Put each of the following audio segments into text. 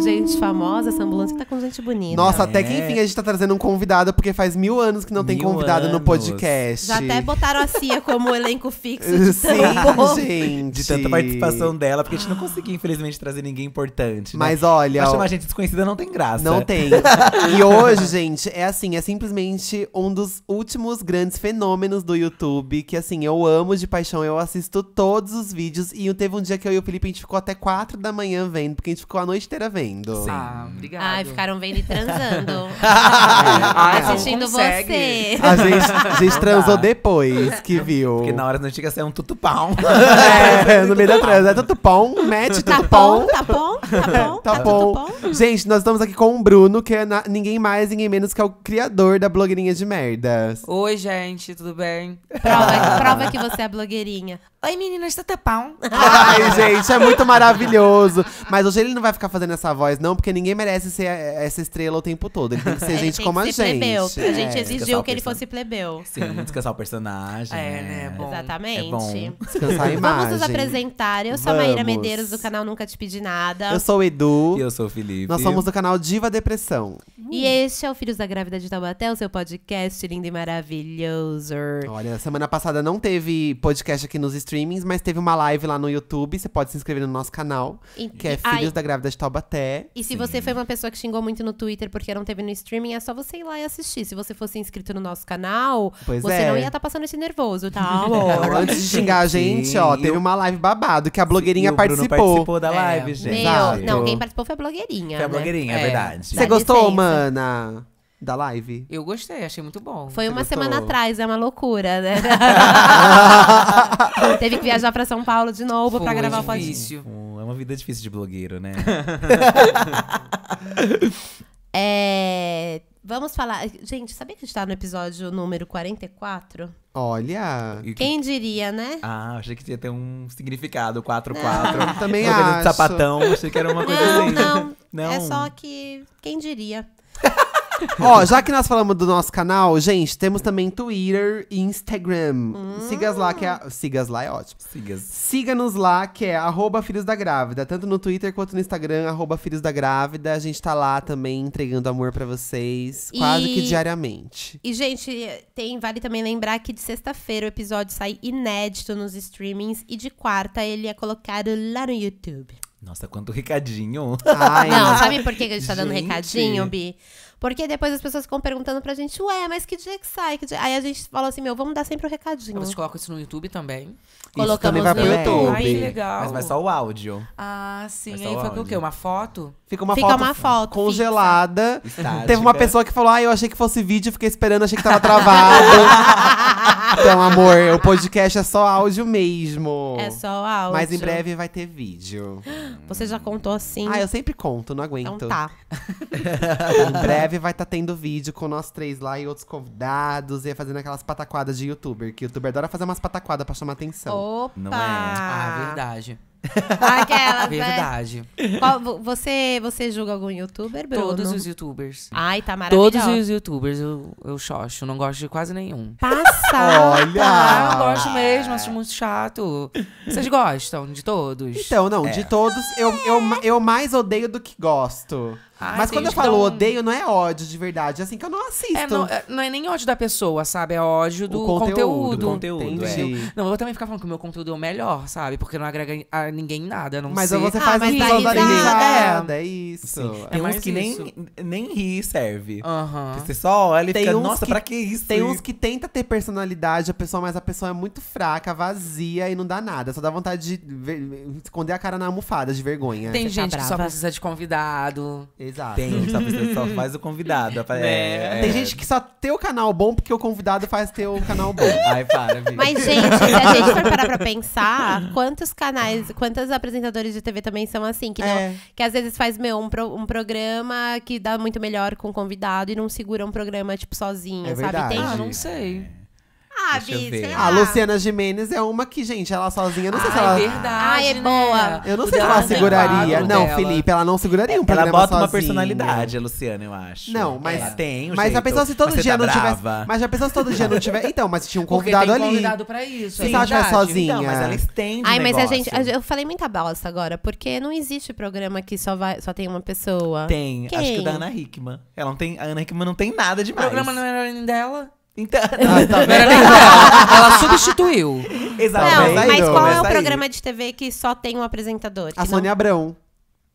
gente famosa, essa ambulância tá com gente bonita. Nossa, até que é. enfim a gente tá trazendo um convidado, porque faz mil anos que não tem convidado no podcast. Já até botaram a Cia como elenco fixo. de tambor. gente. De tanta participação dela, porque a gente não conseguia, infelizmente, trazer ninguém importante. né? Mas olha. Mas ó, chamar gente desconhecida não tem graça. Não tem. e hoje, gente, é assim, é simplesmente um dos últimos grandes fenômenos do YouTube. Que assim, eu amo de paixão, eu assisto todos os vídeos. E teve um dia que eu e o Felipe, a gente ficou até 4 da manhã vendo, porque a gente ficou a noite inteira vendo vendo. Sim. Ah, uhum. obrigado. Ai, ficaram vendo e transando. Ah, é. Ai, ah, é. assistindo você. A gente, a gente transou depois que viu. Porque na hora não tinha que ser um tutupão. É, no meio da transa. É tutupão, né? tá mete tá tá tutupão. Tapão, tapão, tapão. Gente, nós estamos aqui com o Bruno, que é na, ninguém mais, ninguém menos que é o criador da blogueirinha de merdas. Oi, gente, tudo bem? Prova, prova que você é blogueirinha. Oi, meninas, tutupão. Ai, gente, é muito maravilhoso. Mas hoje ele não vai ficar fazendo essa voz, não, porque ninguém merece ser eh, essa estrela o tempo todo. Ele tem que ser ele é, gente como a gente. Plebeu. A gente exigiu que ele fosse plebeu. Sim, descansar o personagem. É, né? É bom. Exatamente. É bom. Descansar a imagem. Vamos nos apresentar. Eu sou Vamos. a Maíra Medeiros, do canal Nunca Te Pedi Nada. Eu sou o Edu. E eu sou o Felipe. Nós somos do canal Diva Depressão. Hum. E este é o Filhos da Grávida de Taubaté, o seu podcast lindo e maravilhoso. Olha, semana passada não teve podcast aqui nos streamings, mas teve uma live lá no YouTube. Você pode se inscrever no nosso canal, que é Filhos Ai. da Grávida de Taubaté. É, e se Sim. você foi uma pessoa que xingou muito no Twitter porque não teve no streaming, é só você ir lá e assistir. Se você fosse inscrito no nosso canal, pois você é. não ia estar tá passando esse nervoso, tá? Amor? É, antes de xingar a gente, ó, teve uma live babado que a blogueirinha participou. participou da é, live, é. gente. Meu, não, quem participou foi a blogueirinha. Foi a né? blogueirinha, né? é verdade. Você gostou, licença. mana? da live? Eu gostei, achei muito bom. Foi Você uma gostou? semana atrás, é uma loucura, né? Teve que viajar pra São Paulo de novo para pra gravar o podcast. É uma vida difícil de blogueiro, né? é. Vamos falar. Gente, sabia que a gente tá no episódio número 44? Olha! Quem diria, né? Ah, achei que tinha ter um significado 4-4. Também acho. sapatão, achei que era uma coisa não, assim. Não, não. É só que. Quem diria? Ó, já que nós falamos do nosso canal, gente, temos também Twitter e Instagram. Hum. lá, que é. siga lá é ótimo. siga Siga-nos lá, que é arroba Filhos da Grávida. Tanto no Twitter quanto no Instagram, arroba Filhos da Grávida. A gente tá lá também entregando amor para vocês, e... quase que diariamente. E, gente, tem, vale também lembrar que de sexta-feira o episódio sai inédito nos streamings e de quarta ele é colocado lá no YouTube. Nossa, quanto recadinho! Ai, não, sabe por que a gente tá dando recadinho, Bi? Porque depois as pessoas ficam perguntando pra gente, ué, mas que dia que sai? Que dia? Aí a gente falou assim, meu, vamos dar sempre o um recadinho. Vocês colocam isso no YouTube também? Colocamos também vai no pro YouTube. Ai, legal. Mas vai só o áudio. Ah, sim. Aí foi o quê? Uma foto? Fica uma Fica foto, uma foto congelada. Teve uma pessoa que falou, ah, eu achei que fosse vídeo, fiquei esperando, achei que tava travado. então, amor, o podcast é só áudio mesmo. É só áudio. Mas em breve vai ter vídeo. Você já contou assim? Ah, eu sempre conto, não aguento. Então tá. em breve breve vai estar tá tendo vídeo com nós três lá e outros convidados. E fazendo aquelas pataquadas de youtuber. Que youtuber adora fazer umas pataquadas pra chamar atenção. Opa! Não é? Ah, verdade. Aquela né? Verdade. Né? Qual, você, você julga algum youtuber, Bruno? Todos os youtubers. Ai, tá maravilhoso. Todos os youtubers eu, eu xoxo. Não gosto de quase nenhum. Passa! Olha! Ah, eu gosto mesmo, acho muito chato. Vocês gostam de todos? Então, não, é. de todos eu, eu, eu mais odeio do que gosto. Ai, ah, Mas quando eu falo então odeio, não é ódio de verdade. É assim que eu não assisto. É, não, é, não, é nem ódio da pessoa, sabe? É ódio do o conteúdo. conteúdo. conteúdo é. Não, eu vou também ficar falando que o meu conteúdo é o melhor, sabe? Porque não agrega a ninguém nada, não mas sei. Ah, mas você faz ah, mas da risada, é. é isso. Sim. É tem é uns que nem, nem rir serve. Uhum. Você só olha e tem fica, nossa, que, pra que isso? Tem uns que tenta ter personalidade, a pessoa, mas a pessoa é muito fraca, vazia e não dá nada. Só dá vontade de ver, esconder a cara na almofada de vergonha. Tem você tá gente tá que só precisa de convidado. Exato. Tem gente que tá só, só faz o convidado. É, é. Tem é. gente que só tem o canal bom porque o convidado faz ter o canal bom. Ai, para, Mas, gente, se a gente for parar pra pensar, quantos canais, quantos apresentadores de TV também são assim, que, não, é. que às vezes faz, meu, um, pro, um programa que dá muito melhor com o convidado e não segura um programa, tipo, sozinho, é sabe? Tem, ah, não sei. Ah, Bi, sei ah, lá. A Luciana Jimenez é uma que, gente, ela sozinha, não sei se ela. verdade. Ai, é né? boa. Eu não O sei se ela seguraria. Não, dela. Felipe, ela não seguraria um Ela programa bota uma personalidade, a Luciana, eu acho. Não, mas- Ela tem, Mas jeito. a pessoa se todo Mas dia tá não brava. tivesse. Mas a pessoa se todo dia não tiver. Então, mas tinha um convidado ali. tem ali. convidado pra isso. Se é ela estiver sozinha. Então, mas ela estende Ai, o mas a gente. Eu falei muita bosta agora, porque não existe programa que só, vai, só tem uma pessoa. Tem, acho que o da Ana Hickman. Ela não tem, a Ana Hickman não tem nada O demais. programa não é era nem dela. Então, ah, tá Ela substituiu. Exatamente. Não, mas qual é o tá programa de TV que só tem um apresentador? A Sônia Abrão.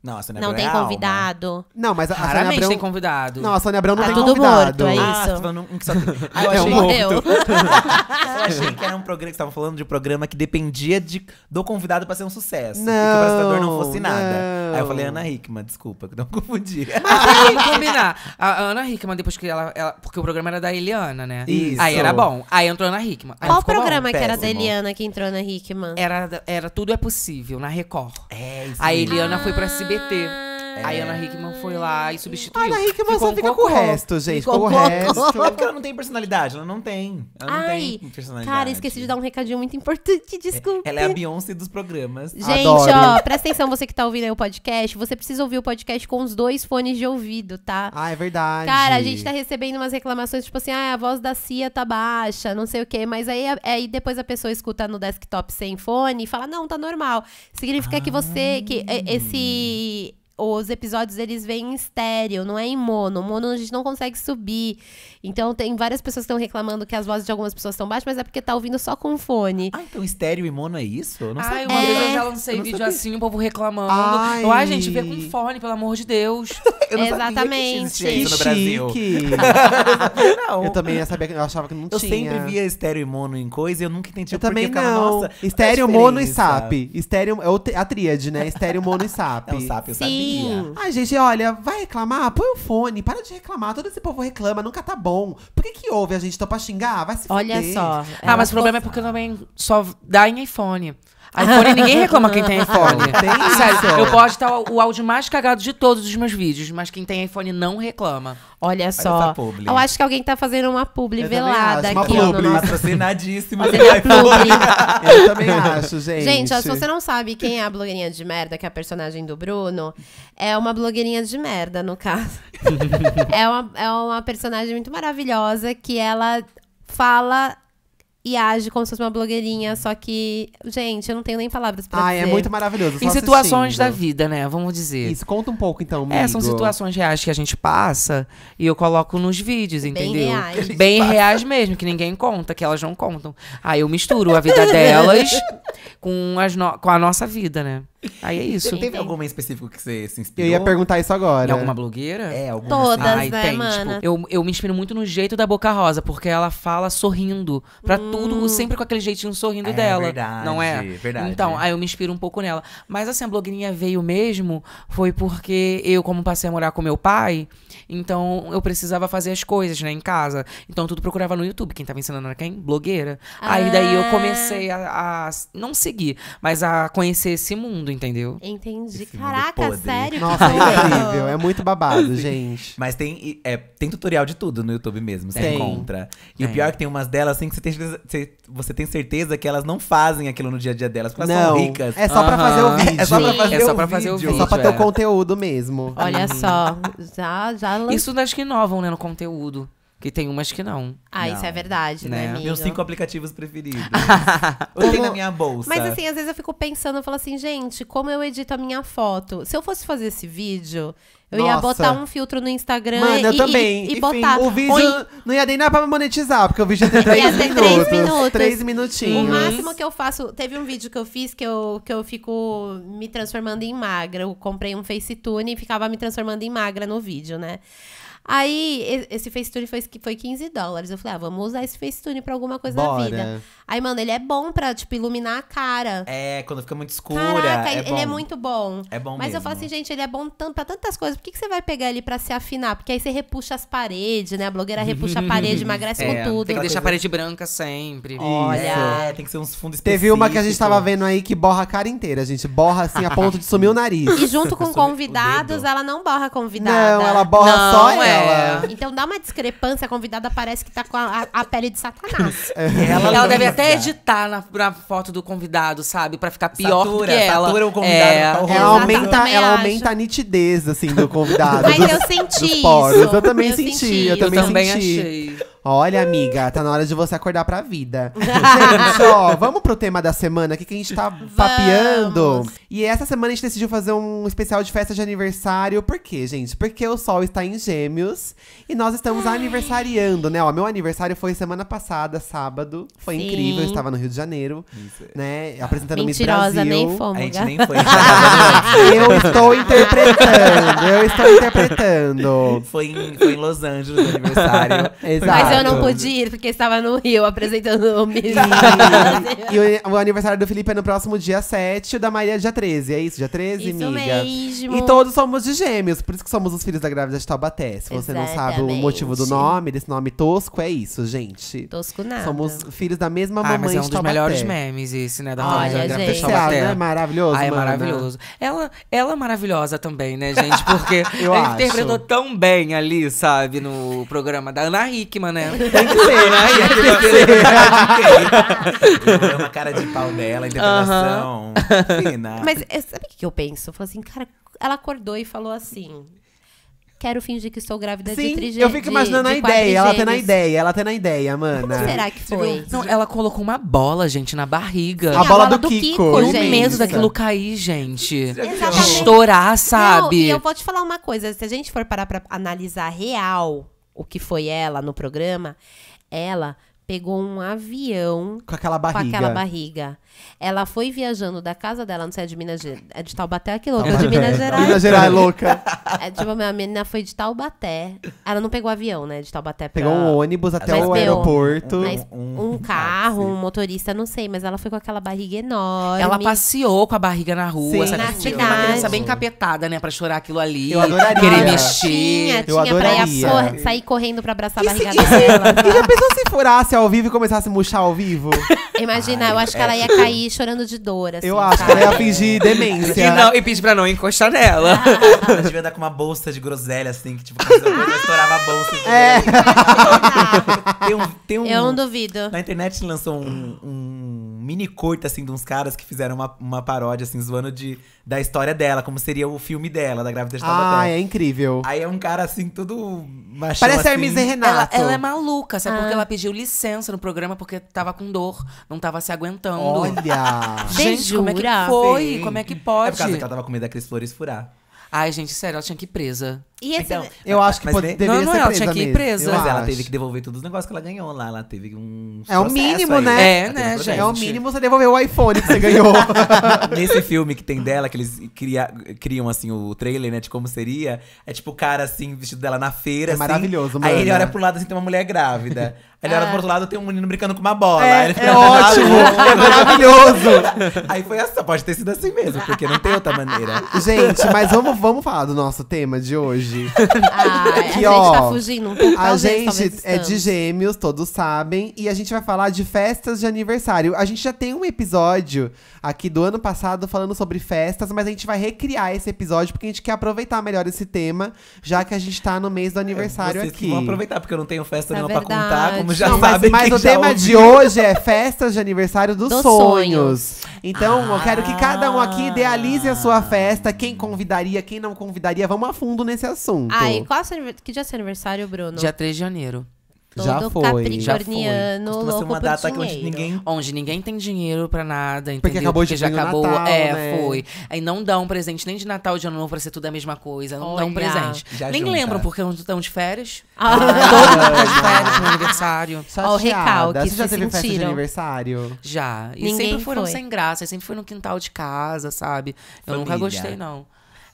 Não, a Sônia Não Abrão tem é convidado. Não, mas a, a Sônia Abrão... tem convidado. Não, a Sônia Abrão não Tá tem tudo convidado. morto, é Ah, tá isso. falando um que só tem. eu É achei, um morto. Morreu. eu achei que era um programa que estavam falando de um programa que dependia de, do convidado pra ser um sucesso. e que o apresentador não fosse Não, nada. Aí eu falei, Ana Hickman, desculpa, que não confundi. mas Vamos combinar. A Ana Hickman, depois que ela, ela- Porque o programa era da Eliana, né? Isso. Aí era bom. Aí entrou a Ana Hickman. Aí Qual bom. programa que era da Eliana que entrou na Hickman? Era, era Tudo é Possível, na Record. É, isso. A Eliana foi pra ah. BT. É. a Ana Hickman foi lá e substituiu. A Ana Hickman só um fica cocô. com o resto, gente. Ficou com o resto. É porque ela não tem personalidade. Ela não tem. Ela não Ai, tem personalidade. Cara, esqueci de dar um recadinho muito importante. É, Desculpa. ela é a Beyoncé dos programas. Gente, Adoro. ó, presta atenção, você que tá ouvindo aí o podcast. Você precisa ouvir o podcast com os dois fones de ouvido, tá? Ah, é verdade. Cara, a gente tá recebendo umas reclamações, tipo assim, ah, a voz da Cia tá baixa, não sei o quê. Mas aí, é, aí depois a pessoa escuta no desktop sem fone e fala, não, tá normal. Significa ah. que você, que esse os episódios eles vêm em estéreo, não é em mono. Mono a gente não consegue subir. Então tem várias pessoas que estão reclamando que as vozes de algumas pessoas estão baixas, mas é porque tá ouvindo só com fone. Ah, então estéreo e mono é isso? Eu não Ai, uma é... vez eu é. já lancei eu vídeo sabia. assim, o povo reclamando. Ai, Ai gente, vê com fone, pelo amor de Deus. eu não Exatamente. Sabia que isso no Brasil. não. Eu também ia sabia que eu achava que não eu tinha. Eu sempre via estéreo e mono em coisa e eu nunca entendi eu porque também ficava, não. nossa. Estéreo, mono e SAP. Estéreo é a tríade, né? Estéreo, mono e é SAP. É SAP, eu Sim. sabia. Ai, gente, olha, vai reclamar? Põe o fone, para de reclamar. Todo esse povo reclama, nunca tá bom. Por que que houve a gente? Tô pra xingar? Vai se Olha fuder. só. Ah, mas o problema é porque também só dá em iPhone iPhone ninguém reclama quem tem iPhone. Tem Sério, eu posso estar tá o áudio mais cagado de todos os meus vídeos, mas quem tem iPhone não reclama. Olha só. Eu acho que alguém tá fazendo uma publi eu velada acho, uma aqui. Uma publi. No Patrocinadíssima do iPhone. Eu também acho, gente. Gente, ó, se você não sabe quem é a blogueirinha de merda, que é a personagem do Bruno, é uma blogueirinha de merda, no caso. é, uma, é uma personagem muito maravilhosa que ela fala e age como se fosse uma blogueirinha, só que, gente, eu não tenho nem palavras pra Ai, é dizer. é muito maravilhoso. Em situações da vida, né? Vamos dizer. Isso, conta um pouco então, amigo. É, são situações reais que a gente passa e eu coloco nos vídeos, Bem entendeu? Reais. Bem reais mesmo, que ninguém conta, que elas não contam. Aí eu misturo a vida delas com, as no... com a nossa vida, né? Aí é isso. Teve alguma em específico que você se inspirou? Eu ia perguntar isso agora. Em alguma blogueira? É, alguma. Todas, assim. Ai, né, ah, tem, tipo, eu, eu me inspiro muito no jeito da Boca Rosa, porque ela fala sorrindo. Pra hum. tudo, sempre com aquele jeitinho sorrindo é, dela. Verdade, não é? Verdade. Então, aí eu me inspiro um pouco nela. Mas assim, a blogueirinha veio mesmo, foi porque eu, como passei a morar com meu pai, então eu precisava fazer as coisas, né, em casa. Então tudo procurava no YouTube. Quem tava ensinando era quem? Blogueira. Ah. Aí daí eu ah. comecei a, a não seguir, mas a conhecer esse mundo entendeu? Entendi. Caraca, sério? Nossa, é incrível. É muito babado, gente. Mas tem, é, tem tutorial de tudo no YouTube mesmo, você Tem. encontra. E o pior é que tem umas delas, assim, que você tem, certeza- você, tem certeza que elas não fazem aquilo no dia a dia delas, porque elas são ricas. É só pra fazer o vídeo. É só pra fazer, É só o, pra fazer o vídeo. É só pra ter o é. conteúdo mesmo. Olha uhum. só, já, já lançou. Isso acho que inovam, né, no conteúdo. Que tem umas que não. Ah, Não. isso é verdade, né, Né? Meus cinco aplicativos preferidos. eu tenho na minha bolsa. Mas assim, às vezes eu fico pensando, eu falo assim, gente, como eu edito a minha foto? Se eu fosse fazer esse vídeo, eu ia botar um filtro no Instagram Mano, eu e, também. e- e Enfim, botar o vídeo não ia nem dar pra monetizar, porque o vídeo ia ter três ter três minutos. Três minutinhos. O máximo que eu faço. Teve um vídeo que eu fiz que eu, que eu fico me transformando em magra. Eu comprei um Facetune e ficava me transformando em magra no vídeo, né? Aí, esse Facetune foi, foi 15 dólares. Eu falei, ah, vamos usar esse Facetune pra alguma coisa Bora. da vida. Aí, mano, ele é bom pra, tipo, iluminar a cara. É, quando fica muito escura. Caraca, é ele é bom. é muito bom. É bom Mas mesmo. eu falo assim, gente, ele é bom pra tantas coisas. Por que, que você vai pegar ele pra se afinar? Porque aí você repuxa as paredes, né? A blogueira repuxa a parede, emagrece é, com tudo. Tem que deixar a parede branca sempre. Olha. É, tem que ser uns fundos específicos. Teve uma que a gente tava vendo aí que borra a cara inteira, a gente. Borra, assim, a ponto de sumir o nariz. E junto com convidados, ela não borra convidada. Não, ela borra não, só é. ela. Então dá uma discrepância, a convidada parece que tá com a, a pele de satanás. É. ela, ela deve até até editar na, na, foto do convidado, sabe? Pra ficar pior satura, do que tá ela. Satura o convidado. É, tá ela aumenta, ela aumenta a nitidez, assim, do convidado. Mas dos, eu senti isso. Eu também eu senti, senti, eu também, eu também senti. Achei. Olha, amiga, tá na hora de você acordar pra vida. gente, ó, vamos pro tema da semana, que, que a gente tá papeando. E essa semana a gente decidiu fazer um especial de festa de aniversário. Por quê, gente? Porque o sol está em gêmeos e nós estamos Ai. aniversariando, né? Ó, meu aniversário foi semana passada, sábado. Foi Sim. incrível incrível, eu estava no Rio de Janeiro, Isso. né? Apresentando Mentirosa, Miss Brasil. nem fomos. A gente nem foi. Eu estou interpretando, eu estou interpretando. foi, em, foi em Los Angeles o aniversário. Exato. Mas eu não pude podia ir, porque estava no Rio apresentando o menino. E o- o, aniversário do Felipe é no próximo dia 7, o da Maria é dia 13. É isso, dia 13, Isso amiga? mesmo. E todos somos de gêmeos, por isso que somos os filhos da grávida de Taubaté. Se você não sabe o motivo do nome, desse nome tosco, é isso, gente. Tosco nada. Somos filhos da mesma uma mamãe ah, mas é um dos melhores memes esse, né? Da Olha, gente. Especial, É Maravilhoso, Ah, é maravilhoso. Ela, ela é maravilhosa também, né, gente? Porque ela interpretou tão bem ali, sabe? No programa da Ana Hickman, né? Tem que ser, Ana né? Hickman. É uma cara de pau dela, interpretação. Mas é, sabe o que eu penso? Eu falo assim, cara, ela acordou e falou assim quero fingir que estou grávida Sim, de trigêmeo. Eu fico imaginando a ideia, ela tem na ideia, ela tem na ideia, mana. Como será que foi? Não, ela colocou uma bola, gente, na barriga. Sim, a, a, bola, do, do Kiko. Kiko gente. medo daquilo cair, gente. Exatamente. Estourar, sabe? Não, e eu vou te falar uma coisa, se a gente for parar pra analisar real o que foi ela no programa, ela pegou um avião com aquela barriga. Com aquela barriga. Ela foi viajando da casa dela, não sei, é de Minas Gerais. É de Taubaté, que louca. É de Minas Gerais. Minas Gerais, é louca. É, tipo, a menina foi de Taubaté. Ela não pegou avião, né? De Taubaté pra... Pegou um ônibus até mas o aeroporto. Mas um, um carro, um motorista, não sei. Mas ela foi com aquela barriga enorme. Ela passeou com a barriga na rua. Sim, sabe? Na tipo, tinha cidade. uma criança bem capetada, né? Pra chorar aquilo ali. Eu adoraria. Querer mexer. Tinha, tinha adoraria. pra ir sair correndo pra abraçar a barriga e se, dela. E já pensou se furasse ao vivo e começasse a murchar ao vivo? Imagina, Ai, eu acho é. que ela ia é, cair chorando de dor, assim, Eu acho que sabe? ela ia fingir demência. E, não, e pedir pra não encostar nela. Ah. Ela devia dar com uma bolsa de groselha, assim, que tipo, eu estourava a bolsa. é. tem um, tem um, eu não duvido. Na internet lançou um, um mini curta, assim, de uns caras que fizeram uma, uma paródia, assim, zoando de, da história dela, como seria o filme dela, da gravidez de Taubaté. Ah, é incrível. Aí é um cara, assim, tudo machão, Parece assim. Hermes e Renato. Ela, ela é maluca, sabe? Ah. Porque ela pediu licença no programa porque tava com dor, não tava se aguentando. Olha! Gente, como é que foi? Como é que pode? É por causa que ela tava com medo da Cris Flores furar. Ai, gente, sério, ela tinha que ir presa. E esse... Então, é- eu acho que mas ter de... deveria não, não, ela tinha que ir presa. Mas ela teve que devolver todos os negócios que ela ganhou lá. Ela teve um É o mínimo, aí. né? É, né, gente? É o mínimo você devolver o iPhone que você ganhou. Nesse filme que tem dela, que eles cria, criam, assim, o trailer, né, de como seria. É tipo o cara, assim, vestido dela na feira, É assim, maravilhoso, mano. Aí ele olha pro lado, assim, tem uma mulher grávida. Ele era do é. outro lado, tem um menino brincando com uma bola. É, ele fica é ótimo! É maravilhoso! Aí foi essa, assim, pode ter sido assim mesmo, porque não tem outra maneira. Gente, mas vamos, vamos falar do nosso tema de hoje. Ah, é é, que, a ó, gente tá fugindo um pouco. A talvez, gente talvez é de gêmeos, todos sabem. E a gente vai falar de festas de aniversário. A gente já tem um episódio aqui do ano passado falando sobre festas, mas a gente vai recriar esse episódio porque a gente quer aproveitar melhor esse tema, já que a gente tá no mês do aniversário é, vocês aqui. Vamos aproveitar, porque eu não tenho festa é nenhuma verdade. pra contar. Como já não, sabe. Mas, o tema ouviu. de hoje é festas de aniversário dos, sonhos. sonhos. Então, ah. eu quero que cada um aqui ah. idealize a sua festa. Quem convidaria, quem não convidaria. Vamos a fundo nesse assunto. Ah, e qual é seu, que dia é seu aniversário, Bruno? Dia 3 de janeiro. Todo já foi. já foi. louco uma data que onde ninguém... Onde ninguém tem dinheiro pra nada, entendeu? Porque acabou Porque de já acabou. Natal, é, né? foi. Aí não dá um presente nem de Natal de Ano Novo pra ser tudo a mesma coisa. Não dá um presente. Já nem junta. lembram porque não estão de férias. Ah. Todo mundo tá de férias no aniversário. só o recalque, Você já se teve sentiram. festa de aniversário? Já. E ninguém sempre foram foi. sem graça. sempre foi no quintal de casa, sabe? Eu Família. nunca gostei, não.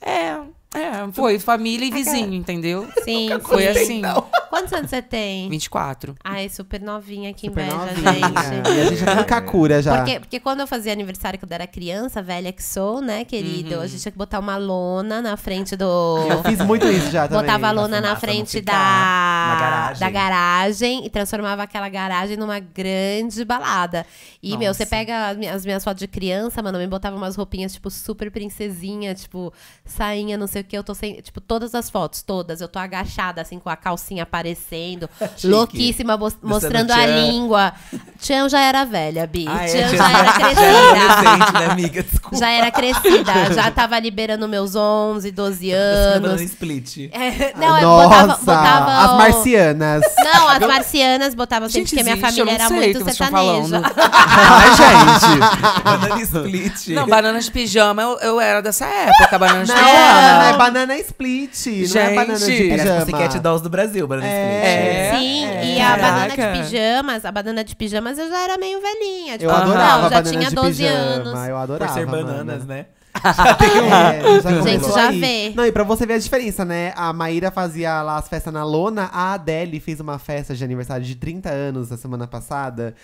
É, é, é foi família e ah, vizinho, entendeu? Sim. Foi assim. Quantos anos você tem? 24. Ai, super novinha, aqui super inveja, novinha. gente. É. E a gente já tá cura já. Porque, porque quando eu fazia aniversário quando eu era criança, velha que sou, né, querido? Uhum. A gente tinha que botar uma lona na frente do. Eu fiz muito isso já também. Botava a lona na frente da. garagem. Da garagem e transformava aquela garagem numa grande balada. E, Nossa. meu, você pega as minhas fotos de criança, mano, me botava umas roupinhas, tipo, super princesinha, tipo, sainha, não sei o que eu tô sem. Tipo, todas as fotos, todas. Eu tô agachada, assim, com a calcinha aparecendo. Chique. Louquíssima, mostrando a língua. Tião já era velha, Bi. Ah, é, Tião já era crescida. Já era, né, amiga? Desculpa. já era crescida. Já tava liberando meus 11, 12 anos. split. É, não, eu Nossa, botava, botava As marcianas. Não, as marcianas botava gente, sempre, porque minha família era muito sertaneja. Ai, gente. banana split. Não, banana de pijama, eu, eu era dessa época, banana de pijama é banana split. Gente. Não é banana de é tipo assim, é pijama. Era tipo Dolls do Brasil, banana é. split. É. Sim, é. e a banana de pijamas, a banana de pijamas eu já era meio velhinha. Tipo, eu adorava não, já tinha 12 pijama, anos. Eu adorava. Por ser bananas, mano. né? é, já Gente, já aí. vê. Não, e pra você ver a diferença, né? A Maíra fazia lá as festas na lona. A Adele fez uma festa de aniversário de 30 anos na semana passada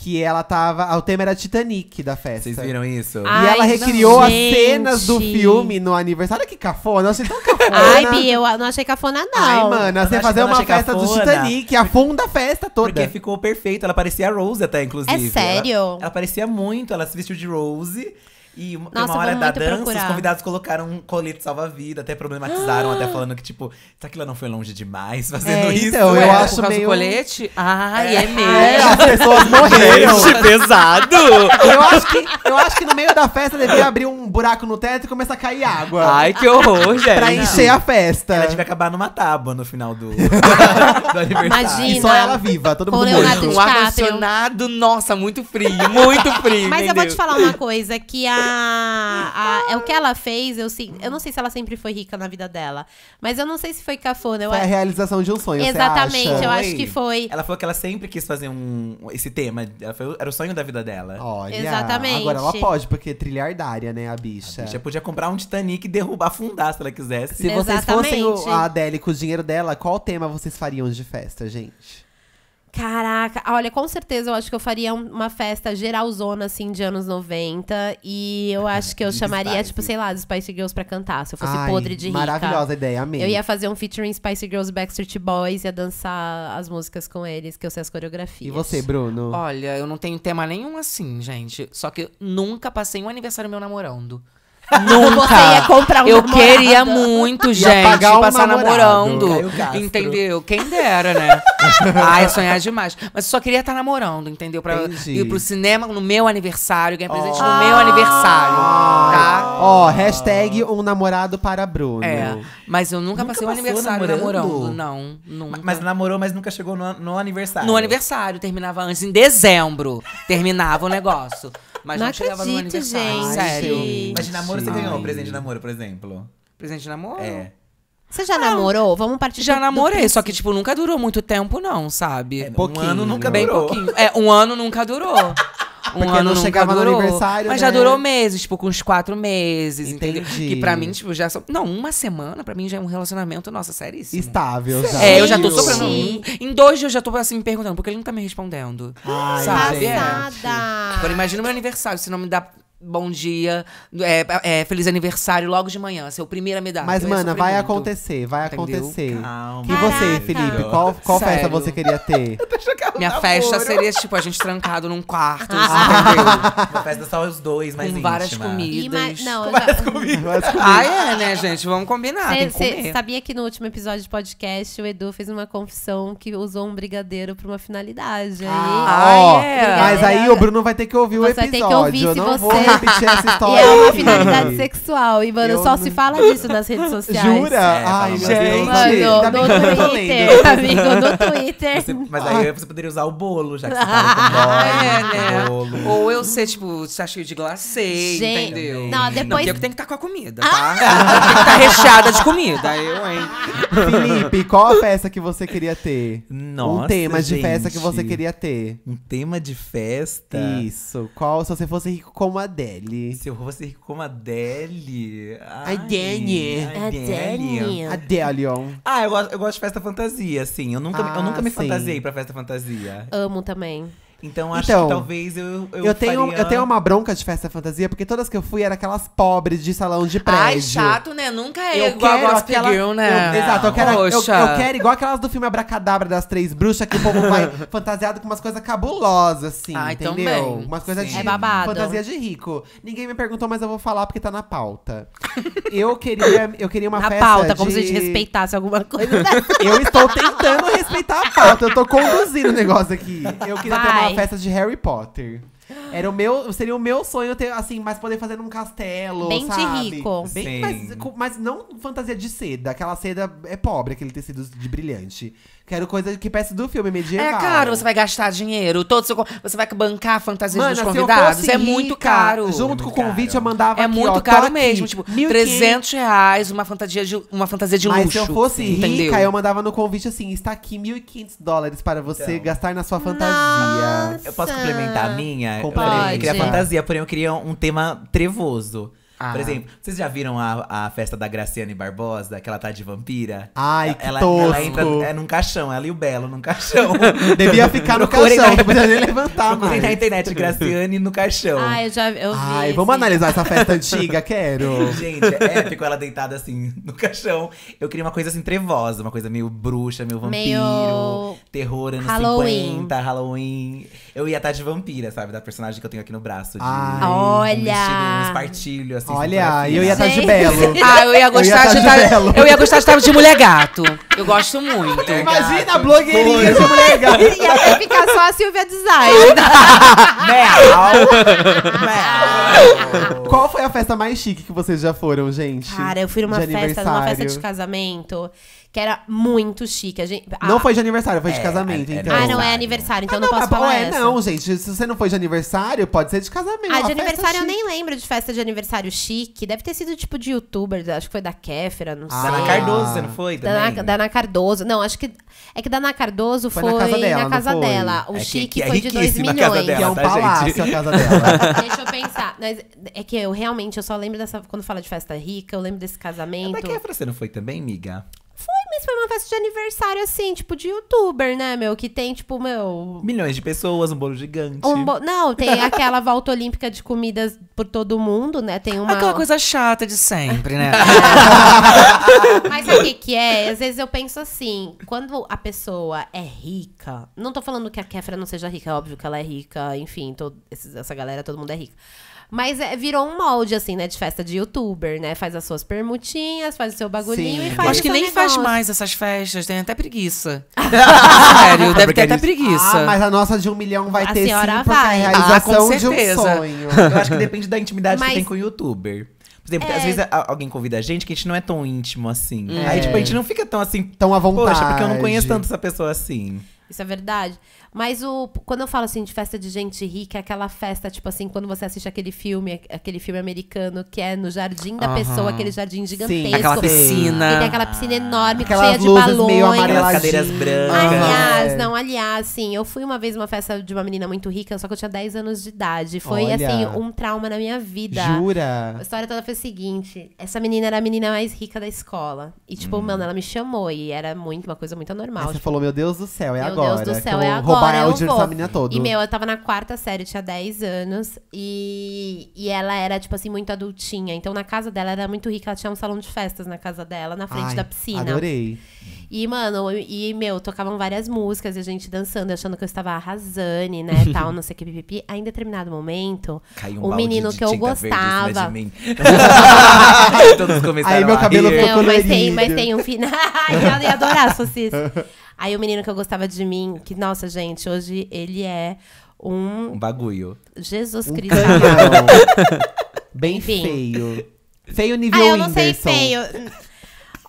que ela tava. Ah, o tema era Titanic da festa. Vocês viram isso? Ai, e ela recriou não, as cenas do filme no aniversário. Olha que cafona, eu achei é tão cafona. Ai, Bi, eu não achei cafona, não. Ai, mano, você fazer uma festa cafona. do Titanic, afunda a festa toda. Porque ficou perfeito, ela parecia a Rose até, inclusive. É sério? Ela, ela parecia muito, ela se vestiu de Rose. E uma, Nossa, uma hora da dança, procurar. os convidados colocaram um colete salva-vida, até problematizaram, ah. até falando que, tipo, será que ela não foi longe demais fazendo é, então, isso? Então, eu é, acho meio... colete? Ai, é, é mesmo. É, as pessoas morreram. Gente, pesado! eu, acho que, eu acho que no meio da festa devia abrir um buraco no teto e começar a cair água. Ai, que horror, gente. pra encher a festa. Ela devia acabar numa tábua no final do, do aniversário. Imagina. E só ela viva, todo mundo morto. Um ar-condicionado, nossa, muito frio, muito frio, Mas entendeu? eu vou te falar uma coisa, que a a, ah, é o que ela fez, eu, sim eu não sei se ela sempre foi rica na vida dela, mas eu não sei se foi cafona. Eu foi a realização de um sonho, Exatamente, eu acho que foi. Ela falou que ela sempre quis fazer um, esse tema, ela foi, era o sonho da vida dela. Olha, Exatamente. agora ela pode, porque é trilhardária, né, a bicha. A bicha podia comprar um Titanic e derrubar, afundar, se ela quisesse. Se vocês Exatamente. fossem o, a Adele com o dinheiro dela, qual tema vocês fariam de festa, gente? Caraca, olha, com certeza eu acho que eu faria uma festa geralzona, assim, de anos 90. E eu acho que eu chamaria, tipo, sei lá, dos Spice Girls pra cantar, se eu fosse Ai, podre de rica. Maravilhosa ideia, amei. Eu ia fazer um featuring Spice Girls Backstreet Boys, ia dançar as músicas com eles, que eu sei as coreografias. E você, Bruno? Olha, eu não tenho tema nenhum assim, gente. Só que nunca passei um aniversário meu namorando. Nunca. Você ia comprar um Eu queria muito, gente, um passar namorando. Entendeu? Quem dera, né? Ai, sonhar demais. Mas eu só queria estar tá namorando, entendeu? Pra Entendi. ir pro cinema no meu aniversário, ganhar é presente oh. no ah. meu aniversário. Tá? Ó, oh, hashtag um namorado para Bruno. É. Mas eu nunca, nunca passei um aniversário namorando. namorando. Não, nunca. Mas namorou, mas nunca chegou no, no aniversário. No aniversário, terminava antes, em dezembro. Terminava o negócio. Mas não, não chegava no acredito, aniversário. gente. Sério. Mas de namoro você ganhou presente de namoro, por exemplo? Presente de namoro? É. Você já ah, namorou? Vamos partir Já do- do namorei, só que, tipo, nunca durou muito tempo, não, sabe? É, um pouquinho, ano nunca bem durou. pouquinho. É, um ano nunca durou. Um Porque ano não chegava durou, no aniversário. Mas né? já durou meses, tipo, com uns quatro meses, Entendi. entendeu? Que pra mim, tipo, já são. Não, uma semana, pra mim já é um relacionamento, nossa, sério Estável, já. É, eu já tô sofrendo. Sim. Em dois dias eu já tô assim me perguntando, porque ele não tá me respondendo. Ai, sabe? É. Passada. É. Agora imagina o meu aniversário, se não me dá bom dia, é, é, feliz aniversário logo de manhã, seu primeira medalha. Mas, é mana, vai acontecer, vai Entendeu? acontecer. Calma. E você, Felipe, qual, qual festa você queria ter? Minha festa seria, tipo, a gente trancado num quarto, ah. entendeu? Uma festa só os dois, mas Com várias comidas. Ima- não, várias comidas. Ah, é, né, gente? Vamos combinar, sabia que no último episódio de podcast o Edu fez uma confissão que usou um brigadeiro pra uma finalidade. aí, Ah, ó, é. Mas aí é. o Bruno vai ter que ouvir o vai ter episódio. que ouvir eu se não vou você repetir essa história. E é uma finalidade sexual. E, mano, Eu só não- se fala disso nas redes sociais. Jura? Ai, Gente, é, Mano, no lendo. Twitter, amigo, no Twitter. Você- mas aí você poderia usar o bolo, já que você tá É, né? bolo. Ou eu ser, tipo, tá cheio de glacê, Gente, entendeu? não, depois- porque eu tenho que estar tá com a comida, ah! tá? Tem que estar tá recheada de comida, eu, hein? Felipe, qual a festa que você queria ter? Nossa, um tema de festa que você queria ter. Um tema de festa? Isso. Qual, se você fosse rico como a Adele. Se eu a rico como Adele. Ai, Adele. Adele. Adele. Ah, eu gosto, eu gosto de festa fantasia, assim. Eu nunca, ah, eu nunca me ah, fantasiei pra festa fantasia. Amo também. Então acho então, que talvez eu eu, eu tenho faria... eu tenho uma bronca de festa fantasia porque todas que eu fui eram aquelas pobres de salão de prédio. Ai, chato, né? Nunca é eu igual quero aquela, Girl, né? Eu, exato, eu quero eu, eu, quero igual aquelas do filme Abracadabra das três bruxas que o povo vai fantasiado com umas coisas cabulosas assim, Ai, entendeu? Também. Umas coisas de é babado. fantasia de rico. Ninguém me perguntou, mas eu vou falar porque tá na pauta. eu queria eu queria uma na festa pauta, de... como se a gente respeitasse alguma coisa. eu estou tentando respeitar a pauta, eu tô conduzindo o negócio aqui. Eu queria vai. ter uma uma festa de Harry Potter. Era o meu, seria o meu sonho ter, assim, mas poder fazer num castelo, Bem de rico. Bem, Sim. mas, mas não fantasia de seda. Aquela seda é pobre, aquele tecido de brilhante. Quero coisa que peça do filme medieval. É caro, você vai gastar dinheiro. Todo seu, você vai bancar a fantasia Mano, dos assim, convidados. Rica, é muito caro. Junto é com o convite, eu mandava. É aqui, muito ó, caro mesmo. tipo, 300 reais uma fantasia de, uma fantasia de Mas luxo. Mas se eu fosse entendeu? rica, eu mandava no convite assim: está aqui 1.500 dólares para você então. gastar na sua fantasia. Nossa. Eu posso complementar a minha? Pode. Eu queria fantasia, porém eu queria um tema trevoso. Ah. Por exemplo, vocês já viram a, a festa da Graciane Barbosa, que ela tá de vampira? Ai, que ela, tosco. ela entra é, num caixão, ela e o Belo num caixão. Devia ficar no caixão, não podia nem levantar mais. Tem na internet Graciane no caixão. Ah, eu já eu vi. Ai, vamos sim. analisar essa festa antiga, quero. Gente, é ficou ela deitada assim no caixão. Eu queria uma coisa assim trevosa, uma coisa meio bruxa, meio vampiro, meio... terror anos Halloween. 50, Halloween. Eu ia estar de vampira, sabe? Da personagem que eu tenho aqui no braço. De, Ai. Olha! Um vestido, um espartilho, assim. Olha, eu ia estar de belo. Ah, eu ia gostar eu ia de, estar de belo. Eu ia gostar de estar de mulher gato. Eu gosto muito. Imagina gato. a blogueirinha de mulher gato. Ia ficar só a Silvia Design. Mel. Qual foi a festa mais chique que vocês já foram, gente? Cara, eu fui numa festa, numa festa de casamento que era muito chique. A gente, a... Não ah, foi de aniversário, foi de é, casamento, é, é, então. Ah, não é aniversário, então ah, não, não posso tá falar. É, não, gente, se você não foi de aniversário, pode ser de casamento. Ah, de aniversário eu nem lembro de festa de aniversário chique. Deve ter sido tipo de youtuber, acho que foi da Kéfera, não ah. sei. Da Ana Cardoso, você não foi? Dana Da, Ana Cardoso. Não, acho que. É que da Ana Cardoso foi, foi na casa dela. Na casa dela. O é chique que, que foi é de 2 milhões. Casa dela, que é um tá, palácio gente? a casa dela. Deixa eu pensar. Mas é que eu realmente, eu só lembro dessa. Quando fala de festa rica, eu lembro desse casamento. A da Kéfera você não foi também, miga? fui, mas foi uma festa de aniversário, assim, tipo, de youtuber, né, meu? Que tem, tipo, meu. Milhões de pessoas, um bolo gigante. Um bo... Não, tem aquela volta olímpica de comidas por todo mundo, né? Tem uma. Aquela coisa chata de sempre, né? mas o que, que é? Às vezes eu penso assim, quando a pessoa é rica. Não tô falando que a Kefra não seja rica, é óbvio que ela é rica, enfim, todo... essa galera, todo mundo é rica. Mas é, virou um molde, assim, né? De festa de youtuber, né? Faz as suas permutinhas, faz o seu bagulhinho Sim. e faz Acho que nem negócio. faz mais essas festas, tem até preguiça. Sério, deve ter até preguiça. Ah, mas a nossa de um milhão vai a ter sim, porque é a realização ah, de um sonho. Eu acho que depende da intimidade mas... que tem com o youtuber. Por exemplo, é. às vezes alguém convida a gente que a gente não é tão íntimo assim. É. Aí, tipo, a gente não fica tão assim. Tão à vontade. Poxa, porque eu não conheço tanto essa pessoa assim. Isso é verdade. Mas o, quando eu falo assim de festa de gente rica, é aquela festa, tipo assim, quando você assiste aquele filme, aquele filme americano que é no jardim da pessoa, aquele jardim gigantesco. Sim, aquela piscina. tem aquela piscina enorme, Aquelas cheia de balões. Meio cadeiras brancas. Aliás, é. não, aliás, sim, eu fui uma vez uma festa de uma menina muito rica, só que eu tinha 10 anos de idade. Foi Olha. assim, um trauma na minha vida. Jura? A história toda foi o seguinte: essa menina era a menina mais rica da escola. E, tipo, hum. mano, ela me chamou e era muito, uma coisa muito anormal. Aí você tipo, falou, meu Deus do céu, é meu agora. Meu Deus do céu, é agora vou. da menina toda. E, meu, eu tava na quarta série, tinha 10 anos. E, e ela era, tipo assim, muito adultinha. Então, na casa dela, era muito rica. Ela tinha um salão de festas na casa dela, na frente Ai, da piscina. Adorei. E, mano, e, meu, tocavam várias músicas e a gente dançando, achando que eu estava arrasando, né, tal, não sei o que, pipipi. Aí, em determinado momento, Caiu um, menino que eu gostava. Verde, Todos começaram Aí meu cabelo ficou não, mas tem, mas tem um final. Ai, eu ia adorar se fosse isso. Aí o menino que eu gostava de mim, que, nossa, gente, hoje ele é um. Um bagulho. Jesus um Cristo. Bem Enfim. feio. Feio nível ah, eu não sei feio.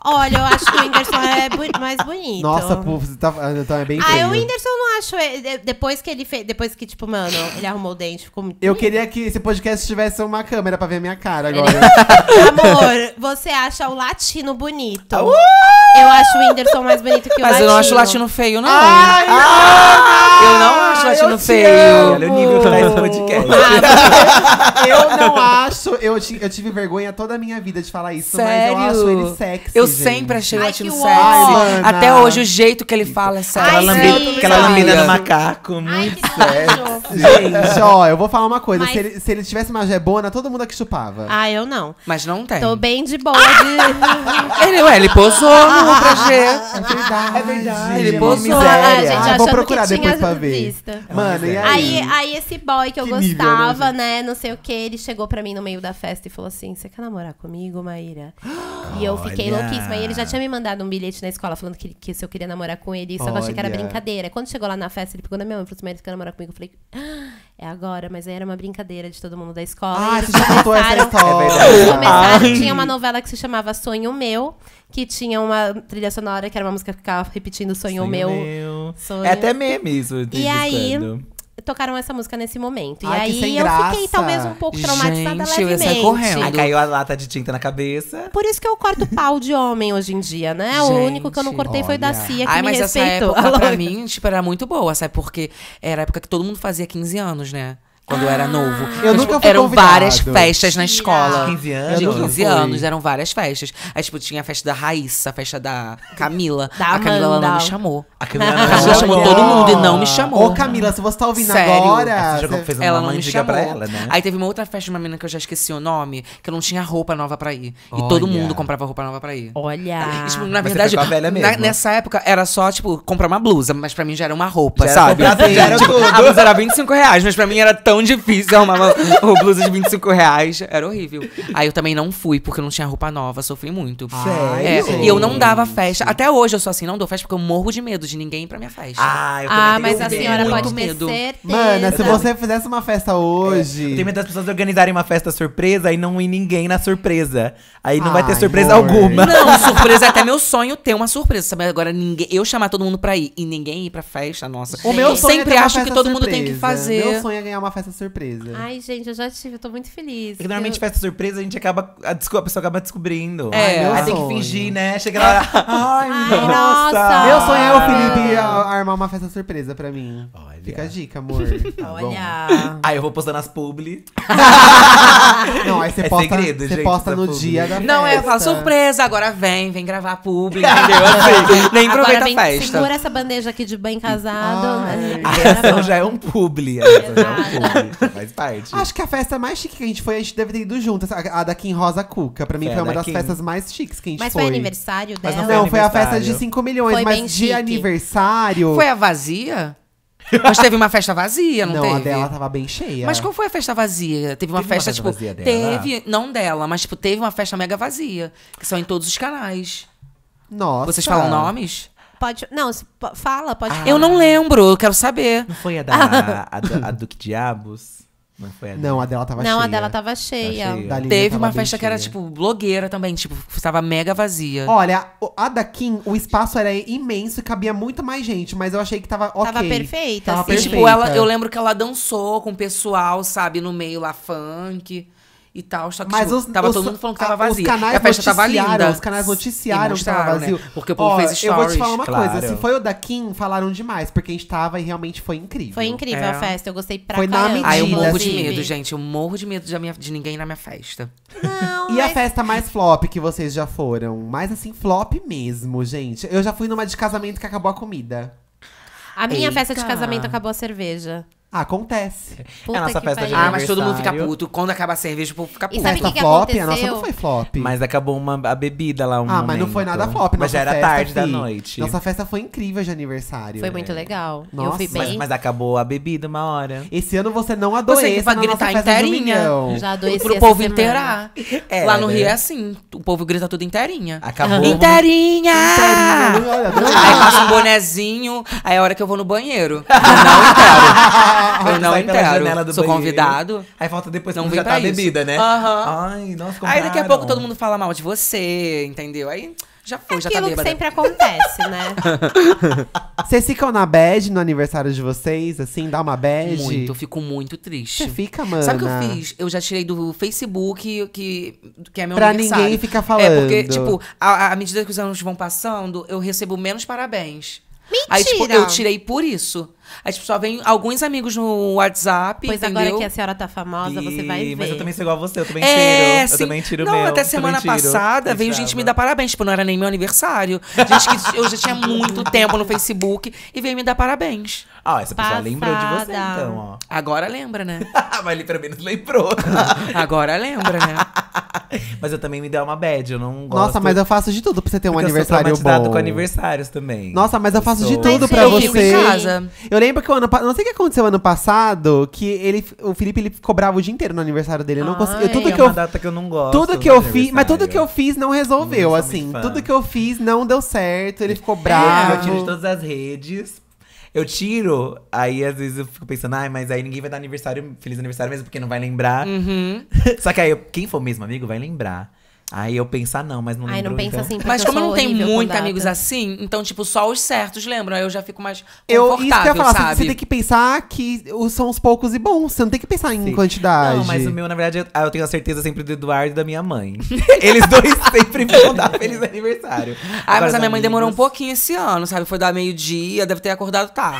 Olha, eu acho que o Whindersson é mais bonito. Nossa, pô, você tá, ah, então é bem ah, feio. Ah, o Whindersson eu não acho. Depois que ele fez. Depois que, tipo, mano, ele arrumou o dente, ficou muito. Eu queria que esse podcast tivesse uma câmera pra ver a minha cara é. agora. Amor, você acha o latino bonito. Eu acho o Whindersson mais bonito que o latino. Mas eu não acho o latino feio, não. Ah! eu não acho o latino feio. Olha o nível do tá podcast. Ah, eu não acho. Eu, eu tive vergonha toda a minha vida de falar isso, Sério? mas eu acho ele sexy. Eu gente. sempre achei o latino sexy. Até hoje, o jeito que ele fala é sexy. Aquela, lambi, aquela lambida do macaco. Muito sexy. Gente, ó, eu vou falar uma coisa. Mas... Se, ele, se ele tivesse uma jebona, todo mundo aqui chupava. Ah, eu não. Mas não tem. Tô bem de boa de. ele, ué, ele posou no 3G. É verdade. É verdade. Ele posou. Ah, gente, ah, vou procurar depois pra ver. É Mano, e aí? aí? Aí esse boy que eu que né, gostava, nível, né? Não sei o que, ele chegou pra mim no meio da festa e falou assim: Você quer namorar comigo, Maíra? e eu fiquei Olha. louquíssima. E ele já tinha me mandado um bilhete na escola falando que, que se eu queria namorar com ele, só que eu achei que era brincadeira. Quando chegou lá na festa, ele pegou na minha mão e falou assim: Maíra, você quer namorar comigo? Eu falei. Ah, é agora, mas aí era uma brincadeira de todo mundo da escola. Ah, você já contou essa história. É começaram, tinha uma novela que se chamava Sonho Meu que tinha uma trilha sonora que era uma música que ficava repetindo Sonho, Sonho Meu. meu. Sonho. É até meme isso. e aí, quando. tocaram essa música nesse momento. Ai, e aí eu fiquei talvez um pouco traumatizada Gente, levemente. Eu correndo. Aí caiu a lata de tinta na cabeça. Por isso que eu corto pau de homem hoje em dia, né? Gente, o único que eu não cortei olha. foi da Cia, que Ai, me mas Essa época, pra mim, tipo, era muito boa, sabe? Porque era a época que todo mundo fazia 15 anos, né? quando eu era ah. novo. Eu nunca tipo, fui eram convidado. várias festas na escola. De 15 anos. De 15 anos, eram várias festas. Aí, tipo, tinha a festa da Raíssa, a festa da Camila. Da a Camila ela não me chamou. A Camila, não a Camila chamou todo mundo e não me chamou. Ô, Camila, se você tá ouvindo Sério? agora. Você fez uma ela não me chamou. Pra ela, né? Aí teve uma outra festa de uma menina que eu já esqueci o nome, que eu não tinha roupa nova pra ir. Olha. E todo mundo comprava roupa nova pra ir. Olha. E, tipo, na verdade, na, nessa época era só, tipo, comprar uma blusa, mas pra mim já era uma roupa, já sabe? Era, já era tipo, a blusa era 25 reais, mas pra mim era tão tão difícil arrumar uma, uma blusa de 25 reais. Era horrível. Aí eu também não fui, porque eu não tinha roupa nova, sofri muito. Sério? É, e eu não dava festa. Até hoje eu sou assim, não dou festa, porque eu morro de medo de ninguém ir pra minha festa. Ah, eu Ah, mas a senhora pode ter medo. mano se você fizesse uma festa hoje. É, eu tenho medo das pessoas organizarem uma festa surpresa e não ir ninguém na surpresa. Aí não vai ter surpresa alguma. Não, surpresa é até meu sonho ter uma surpresa. Sabe? Agora, ninguém, eu chamar todo mundo pra ir e ninguém ir pra festa, nossa. O meu eu sonho é sempre ter uma acho que todo mundo tem que fazer. Meu sonho é ganhar uma festa festa surpresa. Ai, gente, eu já tive, eu tô muito feliz. Porque é normalmente eu... festa surpresa a gente acaba. A, a pessoa acaba descobrindo. É, Aí tem que fingir, né? Chega lá. É. Ai, Ai, nossa. nossa! Meu sonho é o Felipe armar uma festa surpresa pra mim. Olha. Fica a dica, amor. Tá Olha. Aí eu vou postando as publi. Não, aí você é posta, segredo, você gente, posta no publi. dia da festa. Não, é, eu falo, surpresa, agora vem, vem gravar publi, entendeu? Assim, nem agora aproveita vem, a festa. Segura essa bandeja aqui de bem casado. Ai. Né? A reação já é um publi. A já é um publi. faz parte. Acho que a festa mais chique que a gente foi, a gente deve ter ido juntas. A, a da Kim Rosa Cuca. Pra mim é, foi uma das Kim. festas mais chiques que a gente mas foi. Mas foi aniversário dela? Mas não, não foi, a festa de 5 milhões, foi mas de chique. aniversário. Foi a vazia? Mas teve uma festa vazia, não, não teve? Não, a dela tava bem cheia. Mas qual foi a festa vazia? Teve uma teve festa, festa tipo. Vazia dela? Teve. Não dela, mas tipo, teve uma festa mega vazia. Que são em todos os canais. Nossa. Vocês falam nomes? Pode. Não, fala, pode. Ah, eu não lembro, eu quero saber. Não foi a da, a, a, a Duque Diabos? Não foi a dela. Não, a dela tava não, cheia. Não, a dela tava cheia. Tava cheia. Teve tava uma festa cheia. que era, tipo, blogueira também, tipo, tava mega vazia. Olha, a da Kim, o espaço era imenso e cabia muito mais gente, mas eu achei que tava ok. Tava perfeita, tava assim. E, tipo, ela, eu lembro que ela dançou com o pessoal, sabe, no meio lá, funk e tal. Só que Mas tipo, os, tava os, todo mundo falando que tava vazio. canais a festa tava linda. Os canais noticiaram que tava vazio. Né? Porque o povo Ó, fez stories. Eu vou te falar uma assim, claro. coisa. Se foi o da Kim, falaram demais. Porque a gente tava e realmente foi incrível. Foi incrível é. a festa. Eu gostei pra caramba. Foi na medida. eu morro de assim. medo, gente. Eu morro de medo de, minha, de ninguém na minha festa. Não, E mas... a festa mais flop que vocês já foram? Mais assim, flop mesmo, gente. Eu já fui numa de casamento que acabou a comida. A minha Eita. festa de casamento acabou a cerveja. Acontece. Puta é a nossa festa festa de pariu. Ah, mas todo mundo fica puto. Quando acaba a cerveja, o povo fica puto. E sabe o que, que flop? aconteceu? A nossa não foi flop. Mas acabou uma, a bebida lá um Ah, mas não foi nada flop. Mas Nossa já era festa, tarde da noite. Nossa festa foi incrível de aniversário. Foi muito é. legal. Nossa. Eu fui bem. Mas, mas acabou a bebida uma hora. Esse ano você não adoeceu. Você que pra é gritar inteirinha. Já adoeci Pro povo inteirar. É, lá no né? Rio é assim. O povo grita tudo inteirinha. Acabou. Inteirinha! Inteirinha! Aí passa um bonezinho. Aí é a hora que eu vou no banheiro. não inteiro. eu não entero. Sou convidado. Aí falta depois não que já tá isso. bebida, né? Aham. Ai, nossa, Aí daqui a pouco todo mundo fala mal de você, entendeu? Aí já foi, Aquilo é já tá bêbada. que sempre acontece, né? Vocês ficam na bad no aniversário de vocês, assim, dá uma bad? Muito, fico muito triste. Você fica, mano. Sabe o que eu fiz? Eu já tirei do Facebook, que, que é meu pra aniversário. Pra ninguém ficar falando. É, porque, tipo, à medida que os anos vão passando, eu recebo menos parabéns. Mentira. Aí, tipo, eu tirei por isso. Aí, tipo, só vem alguns amigos no WhatsApp. Pois entendeu? agora que a senhora tá famosa, você vai ver. Mas eu também sou igual a você, eu também é, tiro. sim. Eu também tiro Não, meu, até semana passada veio gente me dar parabéns. Tipo, não era nem meu aniversário. Gente que eu já tinha muito tempo no Facebook e veio me dar parabéns. Ah, essa pessoa lembrou de você, então, ó. Agora lembra, né? Mas ele pelo menos lembrou. Agora lembra, né? mas eu também me dei uma bad, eu não gosto. Nossa, mas eu faço de tudo pra você ter um Porque aniversário eu sou bom. com aniversários também. Nossa, mas eu, faço de tudo mas pra eu você. Eu lembro que o ano não sei o que aconteceu ano passado, que ele o Felipe ele ficou bravo o dia inteiro no aniversário dele, eu não ah, consegui, tudo é que eu data que eu não gosto. Tudo que eu fiz, mas tudo que eu fiz não resolveu, não assim. Tudo que eu fiz não deu certo, ele ficou bravo. É, eu tiro de todas as redes eu tiro, aí às vezes eu fico pensando, ai, ah, mas aí ninguém vai dar aniversário, feliz aniversário mesmo, porque não vai lembrar. Uhum. Só que aí, quem for mesmo amigo vai lembrar. Aí eu pensar, não, mas não lembro. Aí então. assim, não pensa assim, Mas como eu não tenho muitos amigos assim, então, tipo, só os certos lembram. Aí eu já fico mais confortável, eu, isso que eu ia falar, Você tem que pensar que são os poucos e bons. Você não tem que pensar em Sim. quantidade. Não, mas o meu, na verdade, eu, ah, tenho a certeza sempre do Eduardo e da minha mãe. Eles dois sempre vão dar feliz aniversário. Ah, mas a minha amigos... mãe demorou um pouquinho esse ano, sabe? Foi dar meio-dia, deve ter acordado tarde.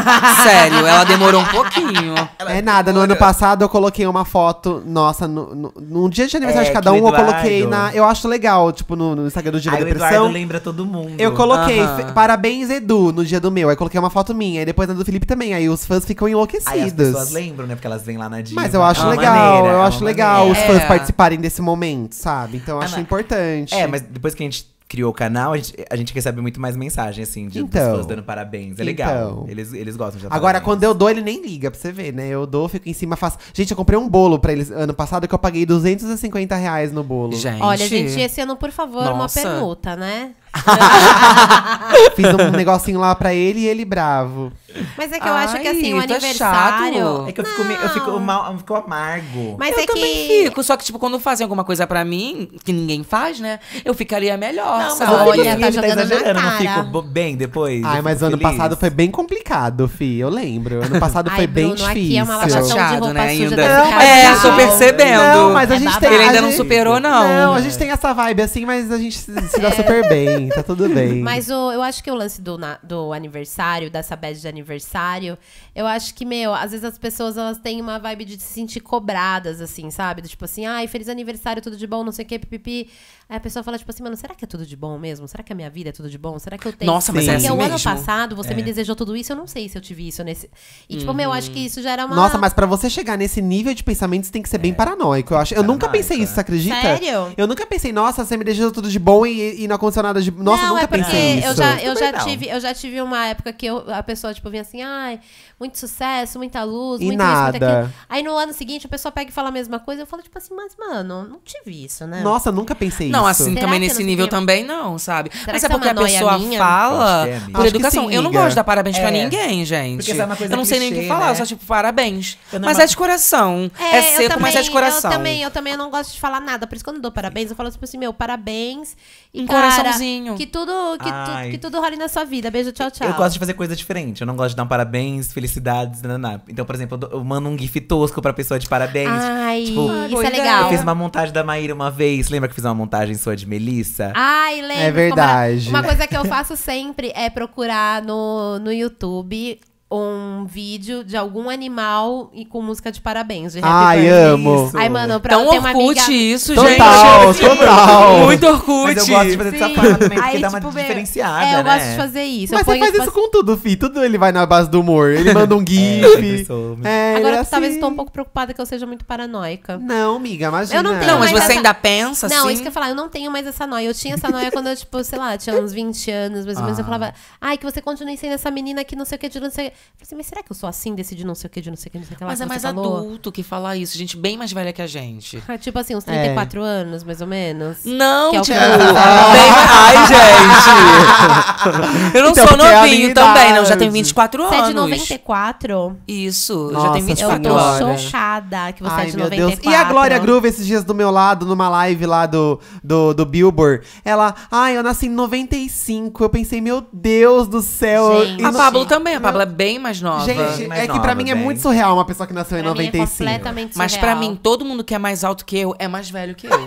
Sério, ela demorou um pouquinho. Ela é nada, no ano passado eu coloquei uma foto nossa, no, no, num dia de aniversário é, de cada um, eu coloquei na. Eu acho legal, tipo, no, no Instagram do Dia Ai, da Depressão. O Eduardo lembra todo mundo. Eu coloquei parabéns, Edu, no dia do meu. Aí coloquei uma foto minha. E depois na do Felipe também. Aí os fãs ficam enlouquecidos. Aí as pessoas lembram, né? Porque elas vêm lá na Diva. Mas eu acho é legal, maneira, eu é acho legal maneira. os fãs é. participarem desse momento, sabe? Então eu ah, acho importante. É, mas depois que a gente criou o canal, a gente, a gente recebe muito mais mensagem, assim, de então, pessoas dando parabéns. É legal. Então. Eles, eles gostam de dar Agora, parabéns. quando eu dou, ele nem liga pra você ver, né? Eu dou, fico em cima, faço. Gente, eu comprei um bolo pra eles ano passado que eu paguei 250 reais no bolo. Gente. Olha, gente, esse ano, por favor, Nossa. uma permuta, né? Fiz um negocinho lá pra ele e ele bravo. Mas é que eu Ai, acho que assim, o é aniversário. É que eu fico, eu fico, mal, eu fico amargo. Mas eu é também fico. Só que, tipo, quando fazem alguma coisa pra mim, que ninguém faz, né? Eu ficaria melhor. Não, sabe? mas olha, assim, tá, tá exagerando, não fico bem depois. Ai, mas ano passado foi bem complicado, Fi. Eu lembro. Ano passado Ai, foi Bruno, bem difícil. Aqui é uma Chateado, né? Ainda. Não, é, eu tô percebendo. Não, mas a é gente é tem. Ele ainda não superou, não. Não, a gente tem essa vibe assim, mas a gente se dá é. super bem. Tá tudo bem. Mas eu acho que o lance do, do aniversário, dessa bad de aniversário, aniversário. Eu acho que, meu, às vezes as pessoas elas têm uma vibe de se sentir cobradas, assim, sabe? tipo assim, ai, feliz aniversário, tudo de bom, não sei o que, pipipi. Aí a pessoa fala, tipo assim, mano, será que é tudo de bom mesmo? Será que a minha vida é tudo de bom? Será que eu tenho. Nossa, mas é assim Porque é o ano passado você É. me desejou tudo isso, eu não sei se eu tive isso nesse. E, tipo, meu, eu acho que isso já era uma. Nossa, mas pra você chegar nesse nível de pensamento, você tem que ser bem é. paranoico. Eu acho. Eu nunca pensei isso, você é. acredita? Sério? Eu nunca pensei, nossa, você me desejou tudo de bom e, e não aconteceu nada de. Nossa, não, nunca é porque pensei isso. eu já, eu, já tive, eu já tive uma época que eu- a pessoa, tipo, vinha assim, ai, muito sucesso, muita luz, E muito isso, muito nada. aquilo. Aí no ano seguinte a pessoa pega e fala a mesma coisa, eu falo, tipo assim, mas, mano, não tive isso, né? Nossa, nunca pensei isso não, assim Será também nesse nível também não, sabe? Será Mas é, é porque a pessoa minha? fala é, por educação. Sim, eu não gosto de dar parabéns é. pra ninguém, gente. É uma coisa eu não sei clichê, nem o que falar, né? eu só tipo, parabéns. Mas é de coração. É, é seco, também, mas é de coração. Eu também, eu também não gosto de falar nada. Por isso, quando eu dou parabéns, eu falo tipo assim, meu, parabéns em cara, coraçãozinho. Que tudo, que, tu, que tudo role na sua vida. Beijo, tchau, tchau. Eu gosto de fazer coisa diferente. Eu não gosto de dar um parabéns, felicidades, naná. Né, né, né. Então, por exemplo, eu, mando um gif tosco pra pessoa de parabéns. Ai, tipo, isso é, é legal. Eu fiz uma montagem da Maíra uma vez. Lembra que eu fiz uma montagem sua de Melissa? Ai, lembro. É verdade. Uma, uma coisa que eu faço sempre é procurar no, no YouTube um vídeo de algum animal e com música de parabéns. De Ai, amo. Ai, mano, pra Tão ter uma amiga... isso, total, gente. Total, total. Muito Orkut. Mas eu gosto de fazer essa dessa forma também, porque Aí, dá tipo, uma é, diferenciada, É, eu né? gosto de fazer isso. Mas você faz tipo isso assim com tudo, Fih. Tudo ele vai na base do humor. Ele manda um é, gif. É, é, Agora, assim. talvez eu tô um assim. pouco preocupada que eu seja muito paranoica. Não, amiga, imagina. Eu não tenho Não, mas você essa... ainda pensa Não, assim? isso que eu falar, eu não tenho mais essa noia. Eu tinha essa noia quando eu, tipo, sei lá, tinha uns 20 anos, mais ou menos. Eu ah. falava, ai, que você continue sendo essa menina que não sei o que, não sei o que assim, mas será que eu sou assim, decidi não sei o que, de não sei o que, não sei o que lá? Mas é mais falou? Tá adulto que fala isso, gente bem mais velha que a gente. Ah, tipo assim, uns 34 é. anos, mais ou menos. Não, que é tipo. Tá Ai, gente! eu não então, sou é novinho também, não. Já tenho 24 anos. Você é de 94? Isso, Nossa, já tenho 24 eu anos. Eu tô chocada que você é Ai, é de 94. Deus. E a Glória Groove, esses dias do meu lado, numa live lá do, do, do Billboard, ela. Ai, eu nasci em 95. Eu pensei, meu Deus do céu. Gente. A Pablo também, a Pablo é bem bem mais nova. Gente, é mais é que pra mim é bem. é muito surreal uma pessoa que nasceu pra em 95. Mim é completamente Mas surreal. pra mim, todo mundo que é mais alto que eu é mais velho que eu.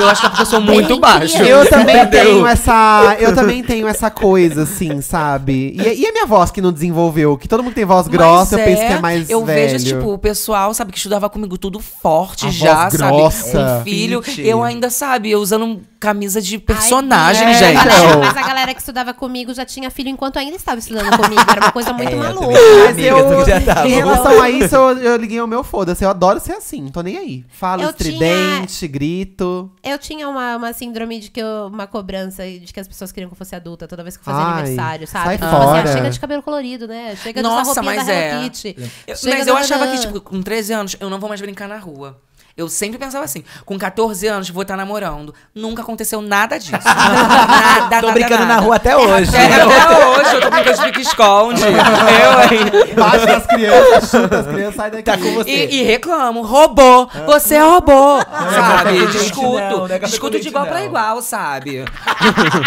eu acho que é porque eu sou muito baixo. Eu também tenho essa. Eu também tenho essa coisa, assim, sabe? E, e, a minha voz que não desenvolveu? Que todo mundo tem voz grossa, eu é, penso que é mais. Eu velho. vejo, tipo, o pessoal, sabe, que estudava comigo tudo forte a já, sabe? Um filho. Eu ainda, sabe, eu usando camisa de personagem, Ai, é, gente. Galera, mas a galera que estudava comigo já tinha filho enquanto ainda estava estudando comigo. Era uma coisa muito é, maluca. Mas amiga, eu, já tava. em relação a isso, eu, eu liguei o meu foda-se. Eu adoro ser assim, tô nem aí. Fala estridente, tinha, grito. Eu tinha uma, uma síndrome de que eu, uma cobrança de que as pessoas queriam que eu fosse adulta toda vez que eu fazia Ai, aniversário, sabe? Sai tipo, fora. Assim, ah, chega de cabelo colorido, né? Chega Nossa, mas é. Eu, mas eu achava que, tipo, com 13 anos, eu não vou mais brincar na rua. Eu sempre pensava assim, com 14 anos vou estar namorando. Nunca aconteceu nada disso. nada, tô nada, brincando nada. na rua até hoje. É, até hoje, eu tô brincando de pique-esconde. eu hein? Baixa as crianças, chuta as crianças, sai daqui. Tá com você. E, e reclamo, roubou, você é robô. É sabe? Discuto, é discuto de igual não. pra igual, sabe?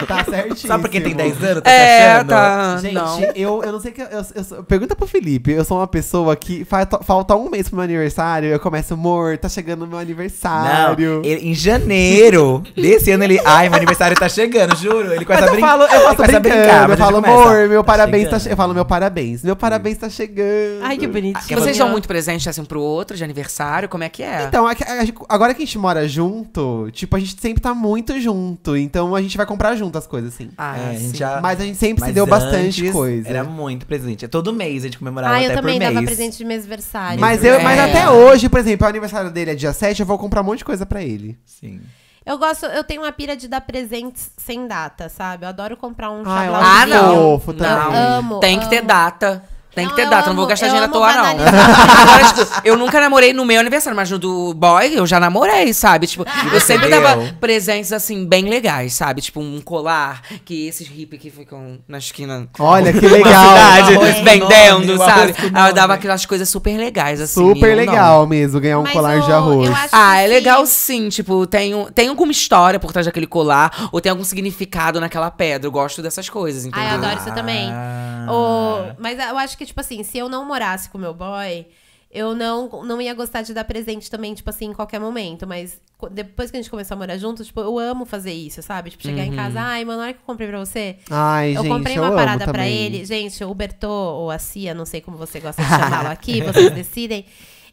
Tá certinho. Só porque tem 10 anos, tá é, achando? Tá, Gente, não. Eu, eu não sei que... Eu, eu, eu, pergunta pro Felipe, eu sou uma pessoa que falta, falta um mês pro meu aniversário, eu começo, amor, tá chegando no meu aniversário. Não, ele, em janeiro desse ano ele. Ai, meu aniversário tá chegando, juro. Ele começa a brincar. Eu faço brincando, brincar, eu falo, amor, meu tá parabéns tá chegando. tá Eu falo, meu parabéns. Meu parabéns tá chegando. Ai, que bonito. Ah, Vocês dão muito presente assim um pro outro de aniversário? Como é que é? Então, é é, agora que a gente mora junto, tipo, a gente sempre tá muito junto. Então a gente vai comprar junto as coisas, assim. Ah, é, a gente já... Mas a gente sempre Mas se deu bastante coisa. Era muito presente. É todo mês a gente comemorava ah, até por mês. Ah, eu também dava presente de mês aniversário. Mas, eu, é. até hoje, por exemplo, o aniversário dele é dia dia 7 eu vou comprar um monte de coisa pra ele. Sim. Eu gosto, eu tenho uma pira de dar presentes sem data, sabe? Eu adoro comprar um ah, chapéu. Ah, não. Fofo tá? amo. Tem que amo. ter data. Tem não, que ter data, amo, não vou gastar dinheiro à toa, não. Agora, tipo, eu nunca namorei no meu aniversário, mas no do boy eu já namorei, sabe? Tipo, ah, eu sempre dava presentes, assim, bem legais, sabe? Tipo, um colar, que esses hippies que ficam na esquina. Olha, que legal. Cidade, vendendo, nome, sabe? Aí eu dava aquelas coisas super legais, assim. Super legal nome. mesmo, ganhar um mas colar o, de arroz. Ah, é legal sim, tipo, tem, um, tem alguma história por trás daquele colar, ou tem algum significado naquela pedra. Eu gosto dessas coisas, entendeu? Ah, eu adoro isso também. Ah. O, mas eu acho acho que, tipo assim, se eu não morasse com meu boy, eu não, não ia gostar de dar presente também, tipo assim, em qualquer momento. Mas depois que a gente começou a morar junto, tipo, eu amo fazer isso, sabe? Tipo, chegar uhum. em casa, ai, mano, olha que eu comprei pra você. Ai, eu gente, comprei uma eu parada pra ele. Gente, o Bertô ou a Cia, não sei como você gosta de chamá-lo aqui, vocês decidem.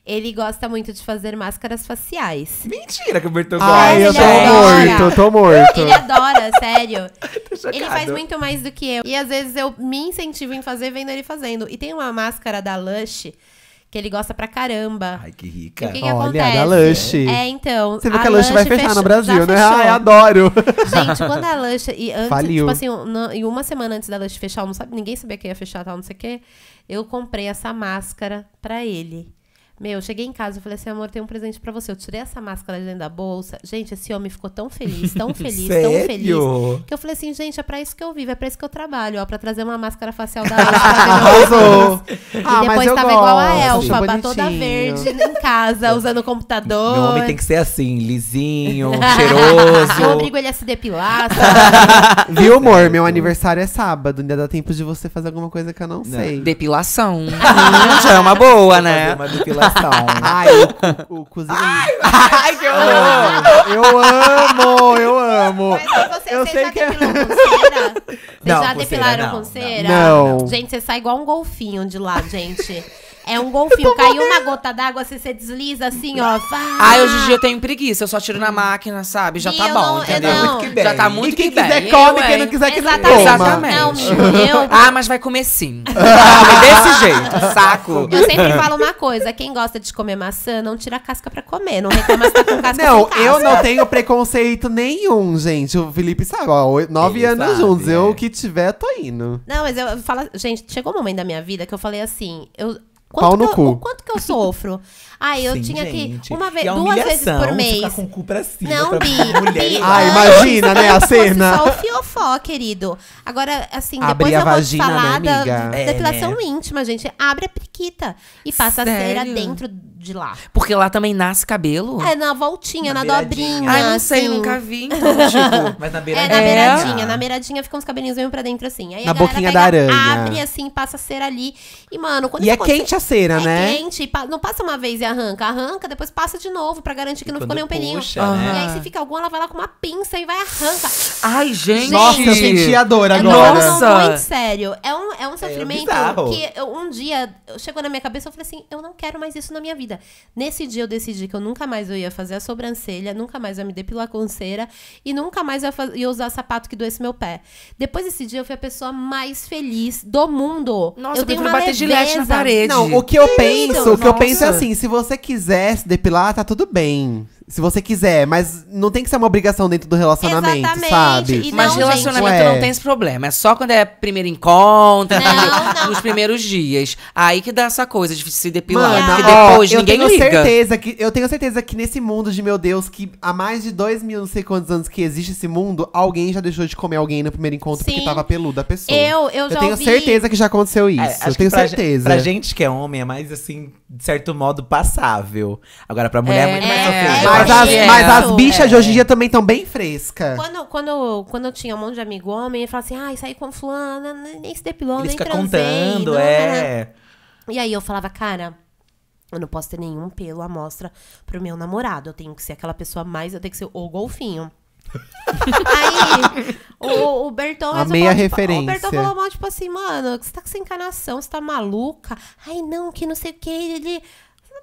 Ele gosta muito de fazer máscaras faciais. Mentira que o Bertão gosta. Ai, eu tô adora. morto, eu tô morto. Ele adora, sério. Tá ele faz muito mais do que eu. E às vezes eu me incentivo em fazer vendo ele fazendo. E tem uma máscara da Lush que ele gosta pra caramba. Ai, que rica. E o que, que Olha, a é da Lush. É, então. Você viu que a Lush, vai fechar fechou, no Brasil, né? Ai, adoro. Gente, quando a Lush. E antes, Faliu. tipo assim, e uma semana antes da Lush fechar, não sabe, ninguém sabia que ia fechar tal, não sei o quê. Eu comprei essa máscara pra ele. Meu, cheguei em casa e falei assim, amor, tem um presente para você. Eu tirei essa máscara de dentro da bolsa. Gente, esse homem ficou tão feliz, tão feliz, tão feliz. Que eu falei assim, gente, é pra isso que eu vivo, é pra isso que eu trabalho, ó. Pra trazer uma máscara facial da Elfa. ah, e depois tava igual a Elfa, toda verde em casa, usando o computador. Meu homem tem que ser assim, lisinho, cheiroso. Eu obrigo ele a é se depilar, sabe? Viu, amor? Meu aniversário é sábado, ainda dá tempo de você fazer alguma coisa que eu não, não. sei. Depilação. já é uma boa, né? Uma depilação coração. Ai, o, o cozinho. Ai, ai, que horror! Eu amo, eu amo. Mas você, eu você sei já que é- depilou com cera? Vocês já depilaram com cera? Não. Gente, você sai igual um golfinho de lá, gente. É um golfinho. Caiu uma gota d'água, você desliza assim, ó. Ah, hoje em dia eu tenho preguiça, eu só tiro na máquina, sabe? Já e tá bom, não, entendeu? Não. Muito que bem. Já tá muito e quem que quiser bem. come, eu, quem não quiser que não coma. Exatamente. Não, eu... Ah, mas vai comer sim. Desse jeito, saco. Eu sempre falo uma coisa, quem gosta de comer maçã, não tira a casca pra comer. Não reclama se tá com casca Não, eu não tenho preconceito nenhum, gente. O Felipe sabe, ó, nove Ele anos sabe. juntos. Eu, o que tiver, tô indo. Não, mas eu falo... Gente, chegou um momento da minha vida que eu falei assim, eu Quanto Pau no eu, cu. O quanto que eu sofro? aí eu Sim, tinha gente. que. Uma vez, duas vezes por mês. Ficar com o cu pra cima não, pra Bi. bi ah, imagina, né? A cena. Só o fiofó, querido. Agora, assim, Abre depois eu vou vagina, né, falar né, da, da é, né? íntima, gente. Abre a periquita e passa Sério? a cera dentro de lá. Porque lá também nasce cabelo? É, na voltinha, na, na dobrinha. Ai, não sei, assim. nunca vi. Então, tipo, mas é, na beiradinha. É, na beiradinha. É. Na beiradinha ficam os cabelinhos mesmo pra dentro, assim. Aí na boquinha pega, da aranha. Abre, assim, passa a cera ali. E, mano, quando E é quente a canseira, é né? quente. não passa uma vez e arranca. Arranca, depois passa de novo pra garantir que não ficou nenhum pelinho. Puxa, né? E aí, se fica algum, ela vai lá com uma pinça e vai arranca. Ai, gente. Nossa, eu senti a dor é agora. Nossa! não, muito sério. É um, é um é, é sofrimento é que eu, um dia chegou na minha cabeça, e eu falei assim, eu não quero mais isso na minha vida. Nesse dia eu decidi que eu nunca mais eu ia fazer a sobrancelha, nunca mais eu ia me depilar com cera e nunca mais eu ia usar sapato que doesse meu pé. Depois desse dia eu fui a pessoa mais feliz do mundo. Nossa, eu, eu tenho uma bater leveza. de na parede. Não, o que eu penso, o que eu penso é assim, se você quiser se depilar, tá tudo bem. Se você quiser, mas não tem que ser uma obrigação dentro do relacionamento, Exatamente. sabe? E mas não, relacionamento gente, não é. tem esse problema. É só quando é primeiro encontro, não, não. nos primeiros dias. Aí que dá essa coisa de se depilar. Mana, porque depois ó, ninguém eu tenho liga. Certeza que, eu tenho certeza que nesse mundo de meu Deus, que há mais de dois mil, não sei quantos anos que existe esse mundo, alguém já deixou de comer alguém no primeiro encontro Sim. porque tava peludo a pessoa. Eu, eu, eu tenho ouvi... certeza que já aconteceu é, isso. É, eu tenho pra certeza. Pra gente que é homem, é mais assim, de certo modo, passável. Agora, pra mulher é, é muito mais é. Mas as, mas as bichas é. de hoje em é. dia também estão bem frescas. Quando, quando, quando eu tinha um monte de amigo homem, ele falava assim, ai, ah, saí com fulana, nem se depilou, ele nem fica contando, é. E aí eu falava, cara, eu não posso ter nenhum pelo à mostra pro meu namorado. Eu tenho que ser aquela pessoa mais, eu tenho que ser o golfinho. Aí, o, o Berton. A meia falou, tipo, referência. Tipo, o Berton falou mal, tipo assim, mano, você tá com essa encarnação, você tá maluca. Ai, não, que não sei o que. Ele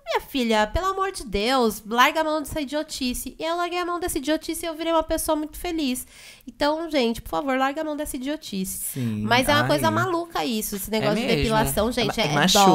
minha filha, pelo amor de Deus, larga a mão dessa idiotice. E eu larguei a mão dessa idiotice e eu virei uma pessoa muito feliz. Então, gente, por favor, larga a mão dessa idiotice. Sim, Mas é uma ai. coisa maluca isso, esse negócio é de depilação, gente. É, é machuca.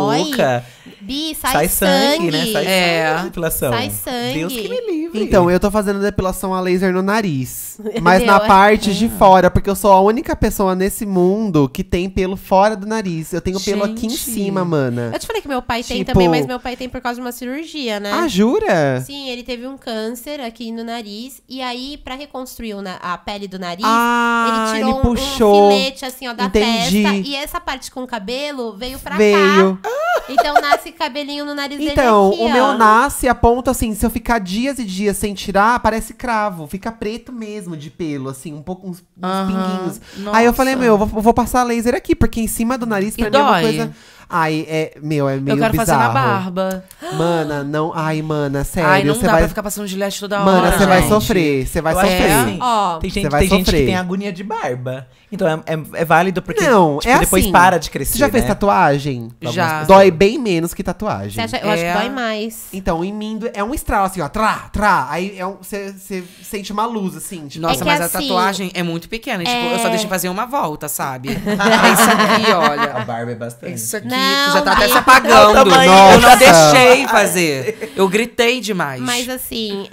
Dói. Bi, sai, sai sangue. Né? sangue né? Sai é. sangue depilação. Sai sangue. Deus que me livre livre. Então, eu tô fazendo depilação a laser no nariz. Mas na é? parte de é. fora, porque eu sou a única pessoa nesse mundo que tem pelo fora do nariz. Eu tenho pelo aqui em cima, mana. Eu te falei que meu pai tem tipo, também, mas meu pai tem por causa de uma cirurgia, né? Ah, jura? Sim, ele teve um câncer aqui no nariz. E aí, pra reconstruir a pele do nariz, ah, ele tirou ele puxou. um filete, assim, ó, da Entendi. testa. E essa parte com o cabelo veio pra veio. cá. Então, nasce cabelinho no nariz então, dele Então, o meu nasce a ponto assim, se eu ficar dias e dias dias sem tirar, parece cravo. Fica preto mesmo de pelo, assim, um pouco uns, uns pinguinhos. Nossa. Aí eu falei, meu, eu vou, vou, passar laser aqui, porque em cima do nariz, pra e mim dói. é uma coisa. Ai, é, meu, é meio bizarro. Eu quero bizarro. fazer na barba. Mana, não. Ai, mana, sério. Ai, não dá vai... pra ficar passando gilete toda hora. Mana, você vai sofrer. Você vai eu sofrer. É, ó, tem gente, tem sofrer. gente que tem agonia de barba. Então é, é, é válido porque Não, tipo, é depois assim. para de crescer. Você já fez né? tatuagem? Já. Dói bem menos que tatuagem. acha, eu acho que é. dói mais. Então, em mim é um estralo assim, ó, trá, trá. Aí é você um, sente uma luz, assim. Tipo. Nossa, é mas assim, a tatuagem é muito pequena. Tipo, eu só deixo fazer uma volta, sabe? isso aqui, olha. A barba é bastante. Isso aqui, não, já tá até se apagando. Eu não deixei fazer. Eu gritei demais. Mas assim,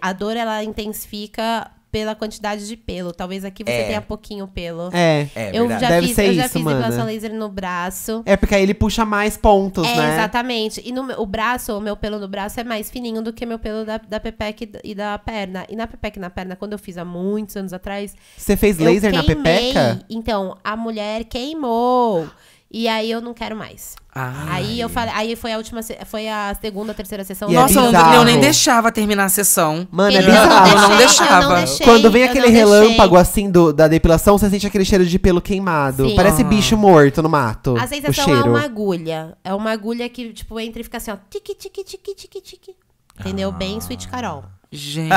a, a dor ela intensifica pela quantidade de pelo. Talvez aqui você é. tenha pouquinho pelo. É. é, é eu verdade. já Deve fiz, ser eu já fiz mana. laser no braço. É porque aí ele puxa mais pontos, é, né? Exatamente. E no o braço, o meu pelo no braço é mais fininho do que meu pelo da, da pepeque e da perna. E na pepeque e na perna, quando eu fiz há muitos anos atrás. Você fez laser queimei, na pepeca? Então, a mulher queimou. E aí eu não quero mais. Aí eu falei, aí foi a última, foi a segunda, terceira sessão. E é Nossa, é eu nem deixava terminar a sessão. Mano, é bizarro. Eu não, deixei, eu não deixava. Eu não deixei, Quando vem aquele relâmpago assim do, da depilação, você sente aquele cheiro de pelo queimado. Sim. Parece ah. bicho morto no mato. A sensação é uma agulha. É uma agulha que tipo entra e fica assim, ó, Tiki, tiki, tiki, tiki, tiki. Entendeu? Ah. Bem Sweet Carol. Gente.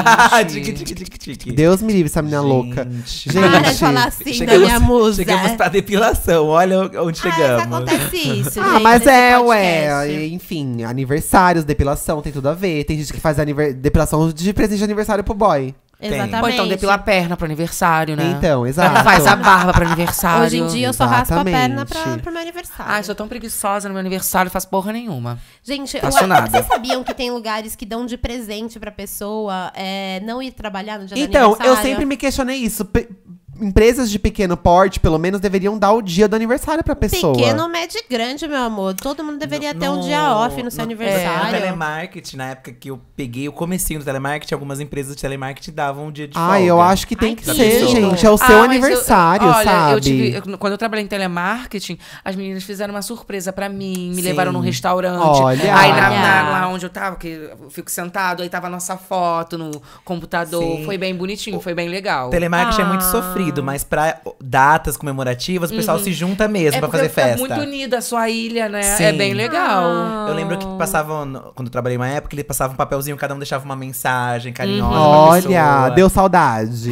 Deus me livre, essa menina Gente. louca. Gente. Para de falar assim chegamos, da minha musa. Chegamos é. pra depilação, olha onde ah, chegamos. Ah, mas acontece isso, Ah, mas é, podcast. ué. Enfim, aniversários, depilação, tem tudo a ver. Tem gente que faz depilação de presente de aniversário pro boy. Exatamente. Ou então depila a perna pro aniversário, né? Então, exato. Faz a barba pro aniversário. Hoje em dia eu só raspo a perna pra, pro meu aniversário. Ai, sou tão preguiçosa no meu aniversário, não faço porra nenhuma. Gente, faço vocês sabiam que tem lugares que dão de presente pra pessoa é, não ir trabalhar no dia então, do aniversário? Então, eu sempre me questionei isso empresas de pequeno porte, pelo menos, deveriam dar o dia do aniversário pra pessoa. Pequeno, médio e grande, meu amor. Todo mundo deveria no, ter um no, dia off no seu no, aniversário. É, no telemarketing, na época que eu peguei o comecinho do telemarketing, algumas empresas de telemarketing davam um dia de folga. Ah, eu acho que tem Ai, que, que ser, gente. É o seu ah, aniversário, eu, olha, sabe? Eu tive, eu, quando eu trabalhei em telemarketing, as meninas fizeram uma surpresa pra mim. Me Sim. levaram num restaurante. Olha. Aí na, na, lá onde eu tava, que eu fico sentado, aí tava a nossa foto no computador. Sim. Foi bem bonitinho, o, foi bem legal. Telemarketing ah. é muito ah. sofrido unido, mas pra datas comemorativas, o pessoal uhum. se junta mesmo é pra fazer festa. É muito unida a sua ilha, né? É Sim. É bem legal. Ah. Eu lembro que passavam, quando eu trabalhei uma época, ele passava um papelzinho, cada um deixava uma mensagem carinhosa. Uhum. Olha, pessoa. deu saudade.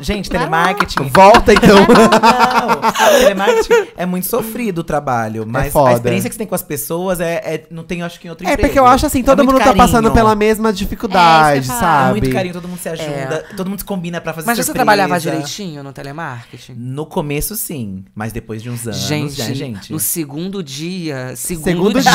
gente, telemarketing. Volta então. não, não. telemarketing é muito sofrido o trabalho, é mas é a experiência que você tem com as pessoas é, é não tem, acho que em outro É emprego. porque eu acho assim, é todo é mundo tá passando pela mesma dificuldade, sabe? É muito carinho, todo mundo se ajuda, todo mundo se combina pra fazer Mas surpresa. você trabalhava direitinho no telemarketing? No começo, sim. Mas depois de uns anos, né, gente, né, gente? No segundo dia. Segundo, segundo dia.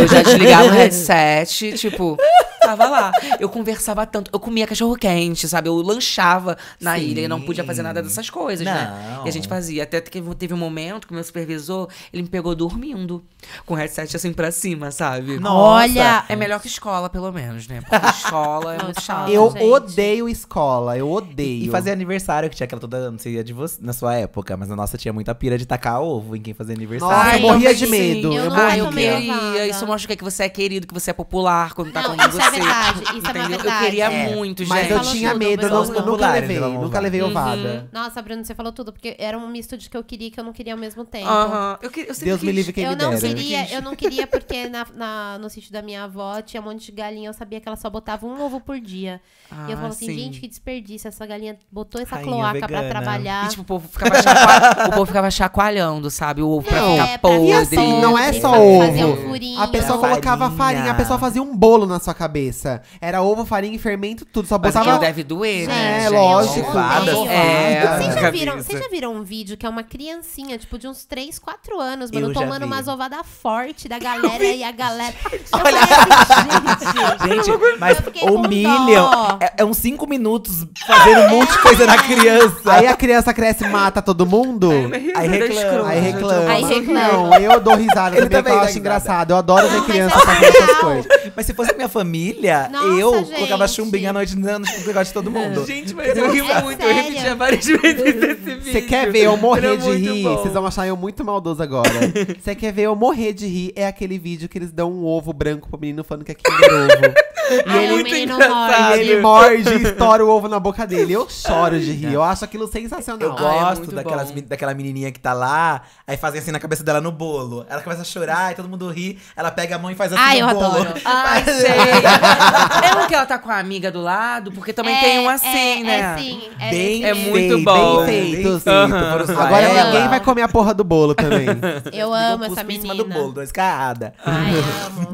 eu já desligava o headset, tipo. Tava lá. Eu conversava tanto. Eu comia cachorro quente, sabe? Eu lanchava na sim. ilha e não podia fazer nada dessas coisas, né? não. né? E a gente fazia. Até que teve um momento que o meu supervisor, ele me pegou dormindo. Com o headset assim pra cima, sabe? Nossa. Olha! É melhor que escola, pelo menos, né? Porque escola é muito chato. Eu gente. odeio escola, eu odeio. E fazer aniversário que tinha aquela toda, não sei, é de você, na sua época, mas a nossa tinha muita pira de tacar ovo em quem fazia aniversário. Nossa, Ai, eu morria de medo. Sim, eu, eu morria. Eu queria. Isso mostra é que você é querido, que você é popular quando tá não, com isso é você. É verdade, isso Entendeu? é verdade. Eu queria é. muito, gente. Mas eu tinha tudo, medo, não, eu nunca levei, nunca levei né? uhum. ovada. Nossa, Bruno, você falou tudo, porque era um misto de que eu queria e que eu não queria ao mesmo tempo. Aham. Deus me livre quem eu me não dera. Queria, eu não queria, porque na, na, no sítio da minha avó tinha um monte de galinha, eu sabia que ela só botava um ovo por dia. e eu ah, falo assim, gente, que desperdício, essa galinha botou essa cloaca vaca vegana. pra trabalhar. E, tipo, o povo ficava, chacoal... o povo ficava chacoalhando, sabe? O ovo não, pra ficar é, podre. E assim, não é só ovo. Um a pessoa pra colocava farinha. a pessoa fazia um bolo na sua cabeça. Era ovo, farinha, e fermento, tudo. Só é botava... Mas deve doer, né? É, gente, lógico. É ovadas, é, vocês, já viram, já viram um vídeo que é uma criancinha, tipo, de uns 3, 4 anos, mano, tomando umas ovadas fortes da galera e a galera... Olha! Gente, mas humilha. É, é uns 5 minutos fazendo um monte de coisa na criança. Aí a criança cresce e mata todo mundo. Aí reclama. Aí reclama. Aí reclama. Não, eu dou risada. Ele também eu acho engraçado. Eu adoro ver é criança fazendo essas coisas. Mas se fosse minha família, eu colocava chumbinho à noite dando negócio de todo mundo. Gente, mas eu ri é muito. Eu repetia várias vezes esse vídeo. Você quer ver eu morrer de rir? Vocês vão achar eu muito maldoso agora. Você quer ver eu morrer de rir? É aquele vídeo que eles dão um ovo branco pro menino falando que é Kinder Ovo. E ele, ah, é menino engraçado. ele morde e estoura o ovo na boca dele. Eu choro de rir. Eu acho aquilo sensacional. Eu Ai, gosto é daquelas, daquela menininha que tá lá, aí fazem assim na cabeça dela no bolo. Ela começa a chorar e todo mundo ri. Ela pega a mão e faz assim Ai, no eu bolo. Adoro. Ai, sei. é que ela tá com a amiga do lado, porque também é, tem um é, assim, é, né? É, sim, é, bem é muito bom. Bem feito, bem feito. Uhum. Agora alguém ninguém vai comer a porra do bolo também. Eu amo essa menina. em cima do bolo, dois carradas. Ai, amo.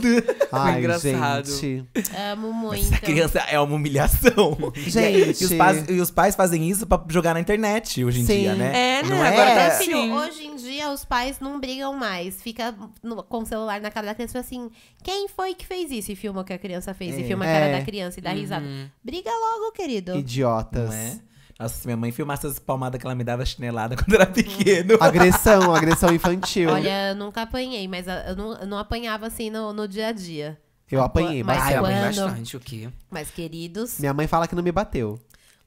Ai, Ai gente. Amo muito. Essa criança é uma humilhação. Gente. E os, pais, e os pais fazem isso pra jogar na internet hoje em Sim. dia, né? É, né? Não Agora é? tá assim. Filho, hoje em dia, os pais não brigam mais. Fica no, com o celular na cara da criança assim: quem foi que fez isso? E filma o que a criança fez. É. E filma a cara é. da criança e dá uhum. risada. Briga logo, querido. Idiotas. Não é? Nossa, se minha mãe filmasse as palmadas que ela me dava chinelada quando era pequeno. Agressão, agressão infantil. Olha, eu nunca apanhei, mas ah, eu não, eu não apanhava assim no, no dia a dia. Eu apanhei mas bastante. Ah, eu apanhei bastante o quê? Mas, queridos, Minha mãe fala que não me bateu.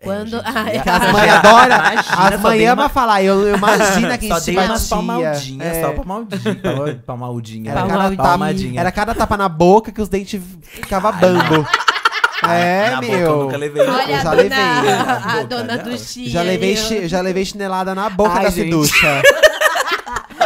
quando. É, Ai, Porque as mães adoram. As mães dei amam uma- falar. Eu, eu imagino que Só dei umas palmadinhas, só é. palmadinha. palma- Palmaldinha. Era cada, tapa, era cada tapa na boca que os dentes ficavam bambo. É, Na boca eu meu. nunca levei. olha eu já a levei. dona, né? a boca dona né? do dela. Chia. já, levei, eu já levei chinelada na boca Ai, da gente.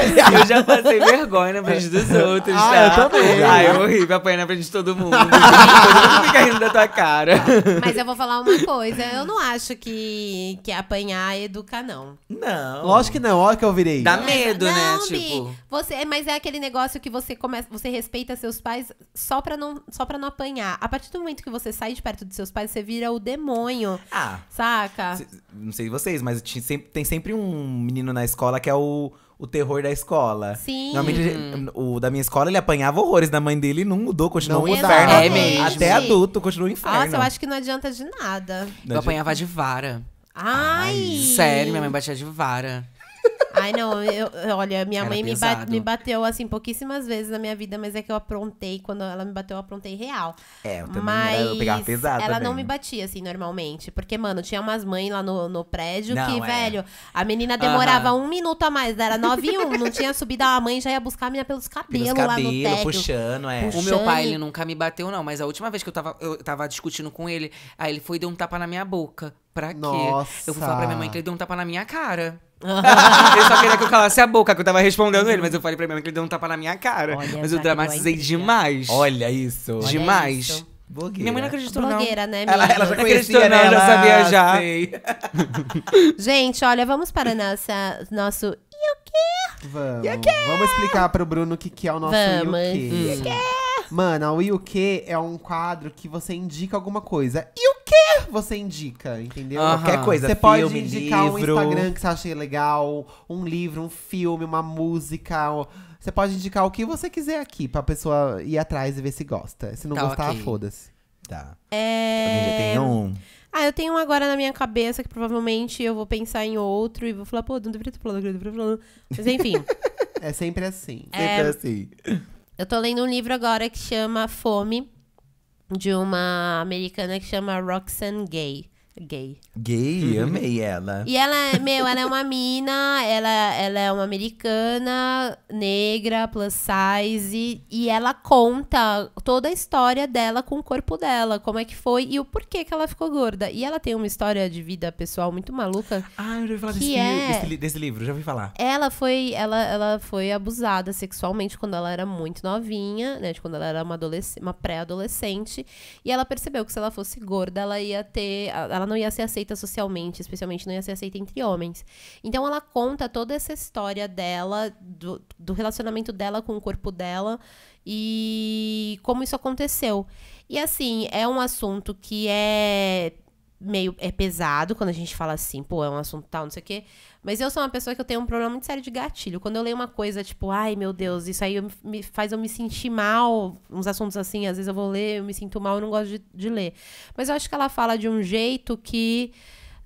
Eu já passei vergonha na frente dos ah, outros, ah, tá? Eu também. Ah, é horrível apanhar na frente de todo mundo. todo mundo fica rindo da tua cara. Mas eu vou falar uma coisa. Eu não acho que, que apanhar é educa, não. Não. Lógico que não. Olha que eu virei. Dá é, medo, não, né? Não, tipo... você, mas é aquele negócio que você começa, você respeita seus pais só pra, não, só pra não apanhar. A partir do momento que você sai de perto dos seus pais, você vira o demônio. Ah. Saca? não sei vocês, mas tem sempre um menino na escola que é o o terror da escola. Sim. Normalmente, o da minha escola, ele apanhava horrores da mãe dele e não mudou, continuou não um inferno. É mesmo. Até adulto, continua um inferno. Nossa, eu acho que não adianta de nada. Não eu adianta. apanhava de vara. Ai. Ai! Sério, minha mãe batia de vara. Ai, não, eu, olha, minha Era mãe me, me, bateu assim pouquíssimas vezes na minha vida, mas é que eu aprontei, quando ela me bateu, eu aprontei real. É, eu também mas eu pegava pesado. Ela também. não me batia assim normalmente, porque, mano, tinha umas mães lá no, no prédio não, que, é. velho, a menina demorava um minuto a mais, era nove e um, não tinha subido a mãe, já ia buscar a menina pelos cabelos cabelo, lá no teto. puxando, é. Puxando. O meu pai, ele nunca me bateu, não, mas a última vez que eu tava, eu tava discutindo com ele, aí ele foi e deu um tapa na minha boca. Pra quê? Nossa. Eu vou falar pra minha mãe que ele deu um tapa na minha cara. eu só queria que eu calasse a boca, que eu tava respondendo ele, mas eu falei pra mim que ele deu um tapa na minha cara. Olha, mas tá eu dramatizei demais. Olha isso. Demais. Olha isso. Blogueira. Minha mãe não acreditou, Blogueira, né, não. né, amiga? Ela, ela já acreditou, né? não. Ela já sabia já. Gente, olha, vamos para nossa, nosso... E o quê? Vamos. Vamos explicar pro Bruno o que, que é o nosso E o quê? E o quê? Mano, a Will que é um quadro que você indica alguma coisa. E o que você indica, entendeu? Qualquer coisa. Você filme, pode indicar livro. um Instagram que você achei legal, um livro, um filme, uma música. Você pode indicar o que você quiser aqui pra pessoa ir atrás e ver se gosta. Se não Tá, gostar, foda-se. Tá. Alguém já É. um? Ah, eu tenho um agora na minha cabeça que provavelmente eu vou pensar em outro e vou falar, pô, não deveria ter falado, não deveria ter falado. Mas enfim. É sempre assim. É, sempre assim. Eu tô lendo um livro agora que chama Fome, de uma americana que chama Roxane Gay gay. Gay, uhum. amei ela. E ela, é, meu, ela é uma mina, ela, ela é uma americana, negra, plus size, e ela conta toda a história dela com o corpo dela, como é que foi e o porquê que ela ficou gorda. E ela tem uma história de vida pessoal muito maluca. Ah, eu já ouvi falar desse, é... desse, desse, livro, já ouvi falar. Ela foi, ela, ela foi abusada sexualmente quando ela era muito novinha, né? De quando ela era uma, uma pré-adolescente. E ela percebeu que se ela fosse gorda, ela ia ter. Ela não ia ser aceita socialmente, especialmente não ia ser aceita entre homens. Então ela conta toda essa história dela, do, do relacionamento dela com o corpo dela e como isso aconteceu. E assim, é um assunto que é meio é pesado quando a gente fala assim, pô, é um assunto tal, não sei o quê. Mas eu sou uma pessoa que eu tenho um problema muito sério de gatilho. Quando eu leio uma coisa, tipo, ai meu Deus, isso aí me, faz eu me sentir mal. Uns assuntos assim, às vezes eu vou ler, eu me sinto mal, eu não gosto de, de ler. Mas eu acho que ela fala de um jeito que.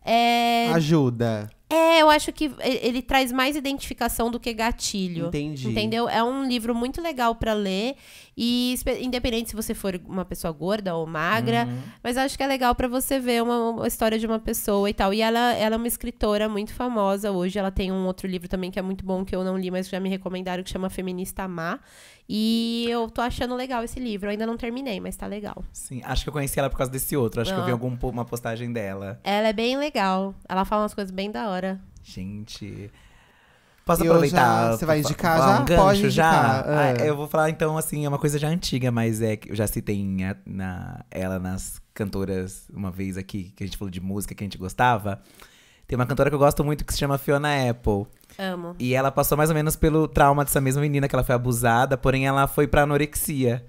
É... Ajuda. É, eu acho que é, ele traz mais identificação do que gatilho. Entendi. Entendeu? É um livro muito legal para ler e independente se você for uma pessoa gorda ou magra, uhum. mas acho que é legal para você ver uma, uma, história de uma pessoa e tal. E ela, ela é uma escritora muito famosa hoje. Ela tem um outro livro também que é muito bom que eu não li, mas já me recomendaram que chama Feminista Má e eu tô achando legal esse livro. Eu ainda não terminei, mas tá legal. Sim, acho que eu conheci ela por causa desse outro. Acho ah. que eu vi ah. alguma postagem dela. Ela é bem legal. Ela fala umas coisas bem da hora. Gente. Posso aproveitar? você vai indicar já? Um gancho, Pode indicar. já? Ah, ah. eu vou falar, então, assim, é uma coisa já antiga, mas é que eu já citei na, na, ela nas cantoras uma vez aqui, que a gente falou de música que a gente gostava. Tem uma cantora que eu gosto muito que se chama Fiona Apple. Amo. E ela passou mais ou menos pelo trauma dessa mesma menina que ela foi abusada, porém ela foi pra anorexia.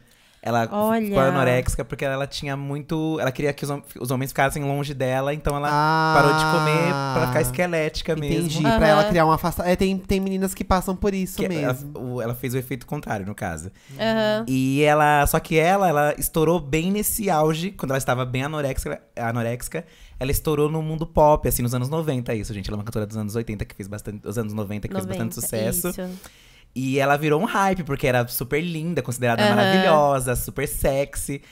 Ela Olha. ficou anoréxica porque ela tinha muito. Ela queria que os, hom os homens ficassem longe dela, então ela ah. parou de comer pra ficar ah. esquelética mesmo. Entendi, uhum. pra ela criar uma afastada. É, tem, tem meninas que passam por isso que é, mesmo. Ela, ela, fez o efeito contrário, no caso. Uhum. E ela. Só que ela, ela estourou bem nesse auge, quando ela estava bem anoréxica. anoréxica ela estourou no mundo pop, assim, nos anos 90, isso, gente. Ela é uma cantora dos anos 80 que fez bastante. Os anos 90 que 90, fez bastante sucesso. Isso. E ela virou um hype, porque era super linda, considerada uhum. maravilhosa, super sexy.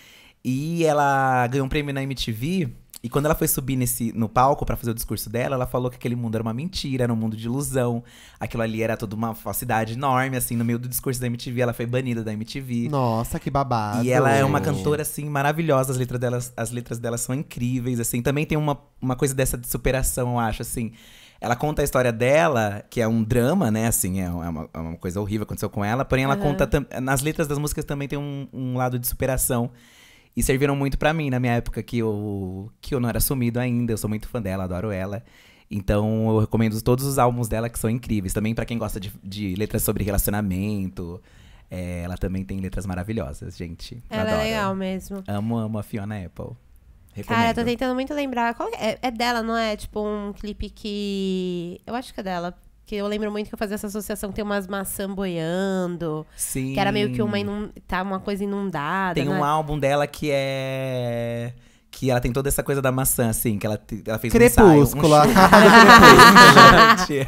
E ela ganhou um prêmio na MTV e quando ela foi subir nesse, no palco para fazer o discurso dela, ela falou que aquele mundo era uma mentira, era um mundo de ilusão. Aquilo ali era toda uma falsidade enorme, assim, no meio do discurso da MTV. Ela foi banida da MTV. Nossa, que babado. E ela é uma cantora, assim, maravilhosa. As letras dela, as letras dela são incríveis, assim. Também tem uma, uma coisa dessa de superação, eu acho, assim. Ela conta a história dela, que é um drama, né? Assim, é, é uma, é uma coisa horrível que aconteceu com ela. Porém, ela uhum. conta. Nas letras das músicas também tem um, um lado de superação e serviram muito para mim na minha época que eu, que eu não era sumido ainda. Eu sou muito fã dela, adoro ela. Então eu recomendo todos os álbuns dela que são incríveis. Também para quem gosta de, de, letras sobre relacionamento. É, ela também tem letras maravilhosas, gente. Ela é adoro. é legal mesmo. Amo, amo a Fiona Apple. Recomendo. Cara, eu tô tentando muito lembrar. É, é, dela, não é? Tipo um clipe que. Eu acho que é dela. Porque eu lembro muito que eu fazia essa associação que tem umas maçã boiando. Sim. Que era meio que uma, inund... tá, uma coisa inundada. Tem né? um álbum dela que é que ela tem toda essa coisa da maçã, assim, que ela, ela fez Crepúsculo. um ensaio,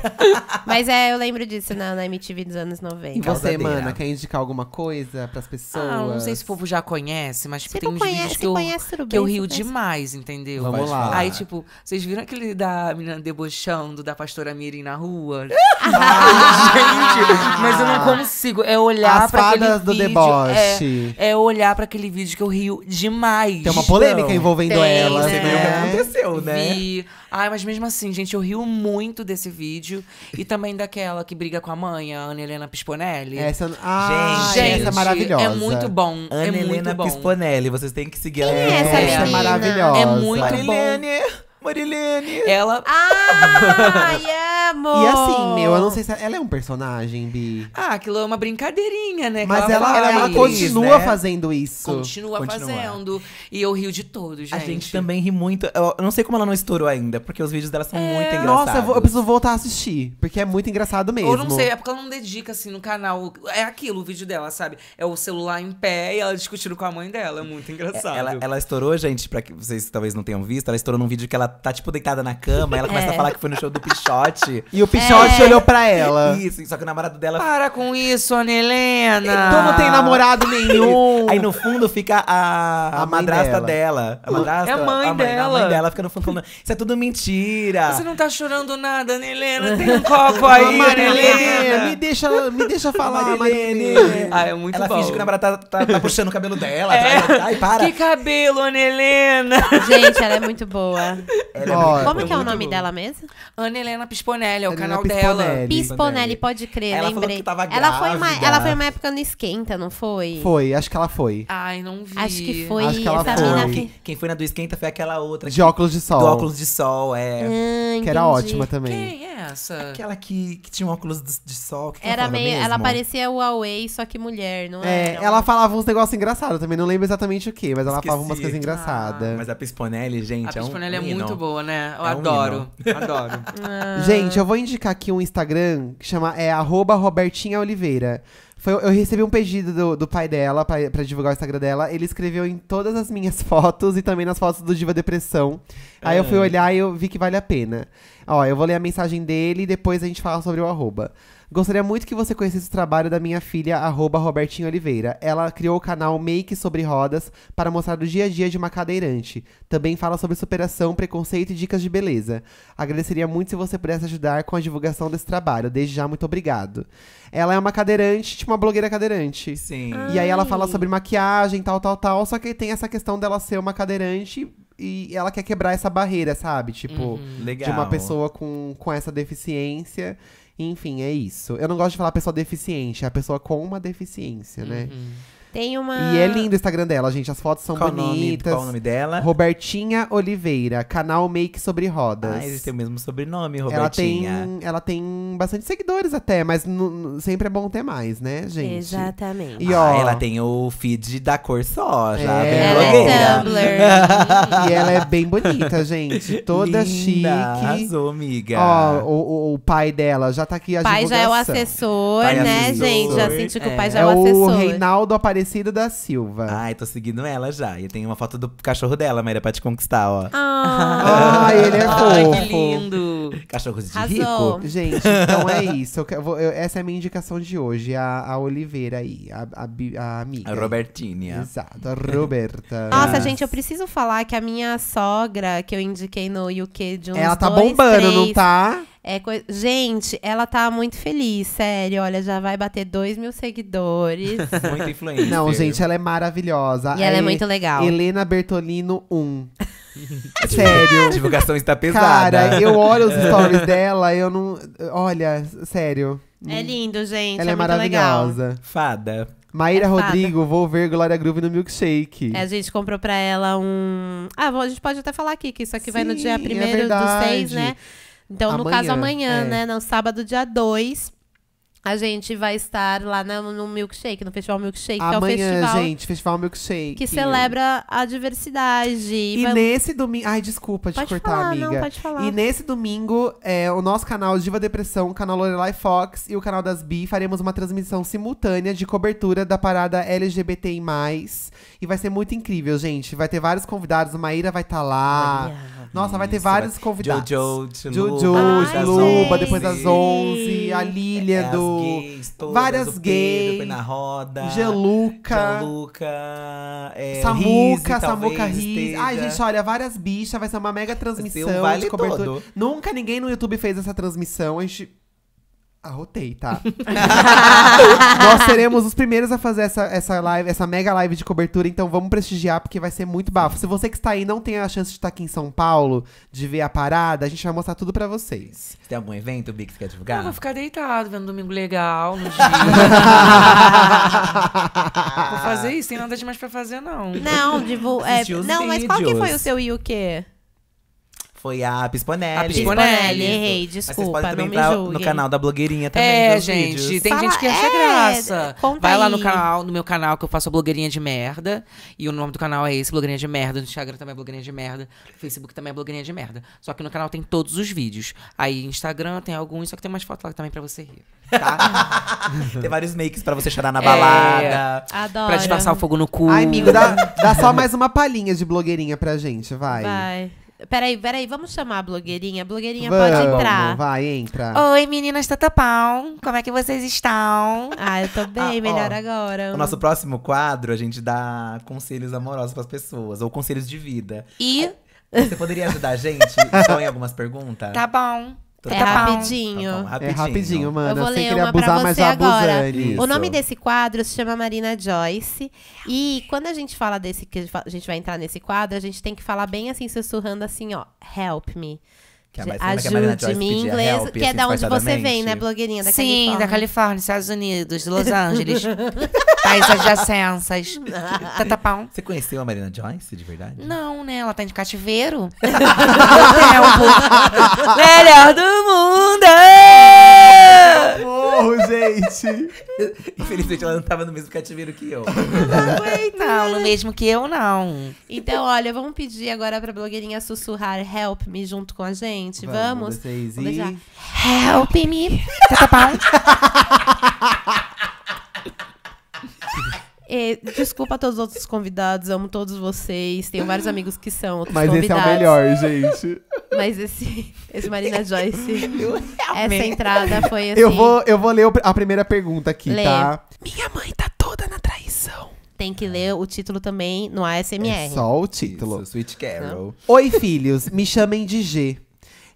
Mas é, eu lembro disso na, na MTV dos anos 90. E você, mana, quer indicar alguma coisa pras pessoas? Ah, não sei se o povo já conhece, mas tipo, tem uns conhece, vídeos que eu, conhece, que eu rio demais, entendeu? Vamos lá. Aí, tipo, vocês viram aquele da menina debochando da pastora Mirim na rua? gente, mas eu não consigo. É olhar As pra aquele do vídeo. Deboche. É, é olhar pra aquele vídeo que eu rio demais. Tem uma polêmica envolvida envolvendo tem, ela. Né? Você viu o que aconteceu, né? Vi. Ai, mas mesmo assim, gente, eu rio muito desse vídeo. E também daquela que briga com a mãe, a Ana Helena Pisponelli. Essa, ah, gente, gente, essa é, é maravilhosa. É muito bom. É Ana é Helena muito bom. Pisponelli, vocês têm que seguir ela. É, essa é maravilhosa. É muito Marilene. bom. Marilene! Ela. Ah, amor. E assim, meu, eu não sei se ela é um personagem, Bi. Ah, aquilo é uma brincadeirinha, né? Mas ela, ela, ela né? continua né? fazendo isso. Continua, continua, fazendo. E eu rio de todo, gente. A gente também ri muito. Eu não sei como ela não estourou ainda, porque os vídeos dela são é... muito engraçados. Nossa, eu, vou, eu, preciso voltar a assistir, porque é muito engraçado mesmo. Eu não sei, é porque ela não dedica, assim, no canal. É aquilo, o vídeo dela, sabe? É o celular em pé e ela discutindo com a mãe dela. É muito é, engraçado. ela, ela estourou, gente, pra que vocês talvez não tenham visto, ela estourou num vídeo que ela tá tipo deitada na cama, ela começa é. a falar que foi no show do Pichote. e o Pichote é. olhou pra ela. Isso, só que o namorado dela. Para com isso, Ana Helena! Tu então não tem namorado nenhum! Aí no fundo fica a, a, a madrasta dela. dela. A é madrasta. É a mãe, a mãe dela. A mãe dela fica no fundo falando: Isso é tudo mentira. Você não tá chorando nada, Ana Helena. Tem um copo aí, Ana Helena. Me deixa, me deixa falar, Marilene. Ah, é muito ela bom. Ela finge que o namorado tá, tá, tá, puxando o cabelo dela. É. Ai, tá, tá, para. Que cabelo, Ana Helena! Gente, ela é muito boa. É Como que é o nome dela mesmo? Ana Helena Pisponelli, é o Helena canal dela. Pisponelli. pode crer, Ela falou lembrei. que tava ela, foi uma, ela foi uma época no Esquenta, não foi? Foi, acho que ela foi. Ai, não vi. Acho que foi Acho que ela essa foi. mina Quem foi na do Esquenta foi aquela outra. De que- óculos de sol. Do óculos de sol, é. Ah, Que era ótima também. Quem é essa? Aquela que, que tinha um óculos de, de sol. Que Era meio. Ela parecia parecia Huawei, só que mulher, não É, era? ela falava uns negócios engraçados também, não lembro exatamente o que, mas ela falava umas coisas engraçadas. Ah, mas a Pisponelli, gente, é um Pisponelli é, muito muito boa, né? Eu é adoro. adoro. Ah. Gente, eu vou indicar aqui um Instagram que chama é @robertinhaoliveira Robertinha Oliveira. Foi, eu recebi um pedido do, do pai dela pra, divulgar o Instagram dela. Ele escreveu em todas as minhas fotos e também nas fotos do Diva Depressão. Aí eu fui é. olhar e eu vi que vale a pena. Ó, eu vou ler a mensagem dele e depois a gente fala sobre o arroba. Gostaria muito que você conhecesse o trabalho da minha filha, arroba Robertinho Oliveira. Ela criou o canal Make Sobre Rodas para mostrar o dia a dia de uma cadeirante. Também fala sobre superação, preconceito e dicas de beleza. Agradeceria muito se você pudesse ajudar com a divulgação desse trabalho. Desde já, muito obrigado. Ela é uma cadeirante, tipo uma blogueira cadeirante. Sim. Ai. E aí ela fala sobre maquiagem, tal, tal, tal. Só que tem essa questão dela ser uma cadeirante e ela quer quebrar essa barreira, sabe? Tipo, uhum. de uma pessoa com, com essa deficiência. Enfim, é isso. Eu não gosto de falar pessoa deficiente, é a pessoa com uma deficiência, né? uhum. né? Tem uma. E é lindo o Instagram dela, gente. As fotos são qual bonitas. nome, qual o nome dela? Robertinha Oliveira, canal Make Sobre Rodas. Ah, eles têm o mesmo sobrenome, Robertinha. Ela tem, ela tem bastante seguidores até, mas sempre é bom ter mais, né, gente? Exatamente. E, ó, ah, ela tem o feed da cor só, já. É, ela é Tumblr. e ela é bem bonita, gente. Toda Linda, chique. Arrasou, amiga. Ó, o, o, o, pai dela já tá aqui a O pai já é o assessor, pai né, assessor. gente? Já senti que é, é. o pai já é, é o assessor. O Reinaldo apareceu Aparecida da Silva. Ai, tô seguindo ela já. E tem uma foto do cachorro dela, Maíra, pra te conquistar, ó. Ah. Ai, ah, ele é fofo. Ai, que lindo. Cachorro de Razão. rico. Gente, então é isso. Eu, eu, essa é a minha indicação de hoje. A, a Oliveira aí, a, a, a amiga. A Robertinha. Exato, a Roberta. Nossa, gente, eu preciso falar que a minha sogra, que eu indiquei no UK de uns Ela tá dois, bombando, três, não tá? É coi... Gente, ela tá muito feliz, sério. Olha, já vai bater 2 mil seguidores. muito influente. Não, gente, ela é maravilhosa. E é ela é muito legal. Helena Bertolino 1. Um. sério. A divulgação está pesada. Cara, eu olho os é. stories dela, eu não. Olha, sério. É lindo, gente. Ela é, é maravilhosa. Legal. Fada. Maíra é Rodrigo, vou ver Glória Groove no milkshake. É, a gente comprou pra ela um. Ah, a gente pode até falar aqui que isso aqui Sim, vai no dia 1 é do 6, né? Então, amanhã, no caso, amanhã, é. né? No sábado, dia 2. A gente vai estar lá no, no Milkshake, no Festival Milkshake, Amanhã, que é o festival. gente, Festival Milkshake. Que celebra a diversidade. E vai... nesse domingo. Ai, desculpa te cortar, falar, amiga. Não, pode falar. E nesse domingo, é, o nosso canal Diva Depressão, o canal Lorelai Fox e o canal das Bi faremos uma transmissão simultânea de cobertura da parada LGBTI. E vai ser muito incrível, gente. Vai ter vários convidados. Maíra vai estar tá lá. Nossa, vai ter vários vai... convidados. Jojo, Juju, Luba, depois das 11. A Lília é, do. Gays, todas, várias gays. na roda. Geluca. Geluca. É, Samuca, Rizzi, Samuca Riz. Ai, gente, olha, várias bichas. Vai ser uma mega transmissão um vale de cobertura. Todo. Nunca ninguém no YouTube fez essa transmissão. A gente Arrotei, tá? Nós seremos os primeiros a fazer essa, essa live, essa mega live de cobertura, então vamos prestigiar, porque vai ser muito bafo. Se você que está aí não tem a chance de estar aqui em São Paulo, de ver a parada, a gente vai mostrar tudo pra vocês. Tem algum evento, Bix, que quer divulgar? Eu vou ficar deitado, vendo Domingo Legal no dia. vou fazer isso, tem nada demais pra fazer, não. Não, divulga. É, não, mas qual que foi o seu e o quê? Foi a Pisponelli. A Pisponelli. errei, desculpa, Mas vocês podem também não me no canal da blogueirinha é, também. É, gente, vídeos. tem Fala- gente que acha é, graça. conta Vai lá no canal, no meu canal que eu faço a blogueirinha de merda. E o nome do canal é esse, blogueirinha de merda. No Instagram também é blogueirinha de merda. No Facebook também é blogueirinha de merda. Só que no canal tem todos os vídeos. Aí Instagram tem alguns, só que tem mais fotos lá também pra você rir. Tá? Tem vários makes pra você chorar na é. balada. Adoro. pra disfarçar o fogo no cu. Ai, amigo, dá, dá só mais uma palhinha de blogueirinha pra gente, vai. Vai. Peraí, peraí, vamos chamar a blogueirinha. A blogueirinha vamos, pode entrar. Vamos, vai, entra. Oi, meninas Tatapão. Como é que vocês estão? Ah, eu tô ah, bem, ah, melhor ó, agora. No nosso próximo quadro, a gente dá conselhos amorosos pras pessoas, ou conselhos de vida. E. Você poderia ajudar a gente? Põe algumas perguntas? Tá bom. Tá é, tá tá é rapidinho. É rapidinho, mano. Eu vou ler uma abusar, pra você agora. O nome desse quadro se chama Marina Joyce. E quando a gente fala desse, que a gente vai entrar nesse quadro, a gente tem que falar bem assim, sussurrando assim, ó. Help me. Que é mais, Ajude-me é é em inglês, help, que é assim, da onde você vem, né, blogueirinha da Sim, Califórnia? da Califórnia, Estados Unidos, Los Angeles. países adjacências. Tatapão. Você conheceu a Marina Joyce, de verdade? Não, né? Ela tá de cativeiro. tempo. Melhor do mundo! É Socorro, gente! Infelizmente, ela não tava no mesmo cativeiro que eu. Não no mesmo que eu, não. Então, olha, vamos pedir agora pra blogueirinha sussurrar Help Me junto com a gente? Vamos? vamos e... Help Me! Tá bom? É, desculpa a todos os outros convidados, amo todos vocês. Tenho vários amigos que são outros Mas convidados. Mas esse é o melhor, gente. Mas esse, esse Marina Joyce, essa entrada foi assim... Eu vou, eu vou ler a primeira pergunta aqui, Lê. tá? Minha mãe tá toda na traição. Tem que ler o título também no ASMR. É só o título. Isso, Sweet Carol. Não? Oi, filhos, me chamem de G.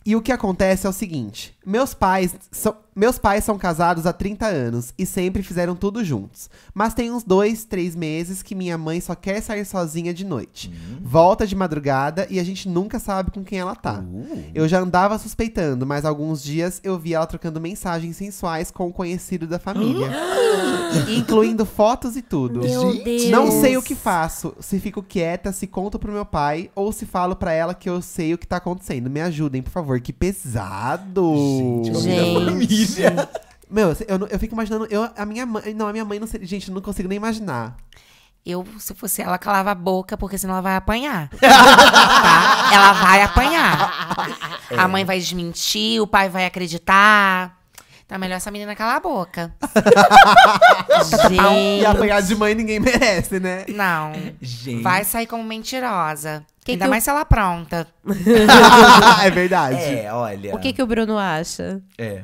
E o que acontece é o seguinte… Meus pais, são, meus pais são casados há 30 anos e sempre fizeram tudo juntos. Mas tem uns dois, três meses que minha mãe só quer sair sozinha de noite. Uhum. Volta de madrugada e a gente nunca sabe com quem ela tá. Uhum. Eu já andava suspeitando, mas alguns dias eu vi ela trocando mensagens sensuais com o conhecido da família. Uhum. incluindo fotos e tudo. Meu Deus. Não sei o que faço. Se fico quieta, se conto pro meu pai ou se falo pra ela que eu sei o que tá acontecendo. Me ajudem, por favor. Que pesado! Gente, é gente. família. Meu, assim, eu, eu fico imaginando. Eu, a minha mãe. Não, a minha mãe não sei. Gente, não consigo nem imaginar. Eu, se fosse ela, calava a boca, porque senão ela vai apanhar. tá? Ela vai apanhar. É. A mãe vai desmentir, o pai vai acreditar. Tá melhor essa menina calar a boca. Gente. E apanhar de mãe ninguém merece, né? Não. Gente. Vai sair como mentirosa. Que Ainda que mais eu... se ela apronta. É, é verdade. É, olha. O que, que o Bruno acha? É.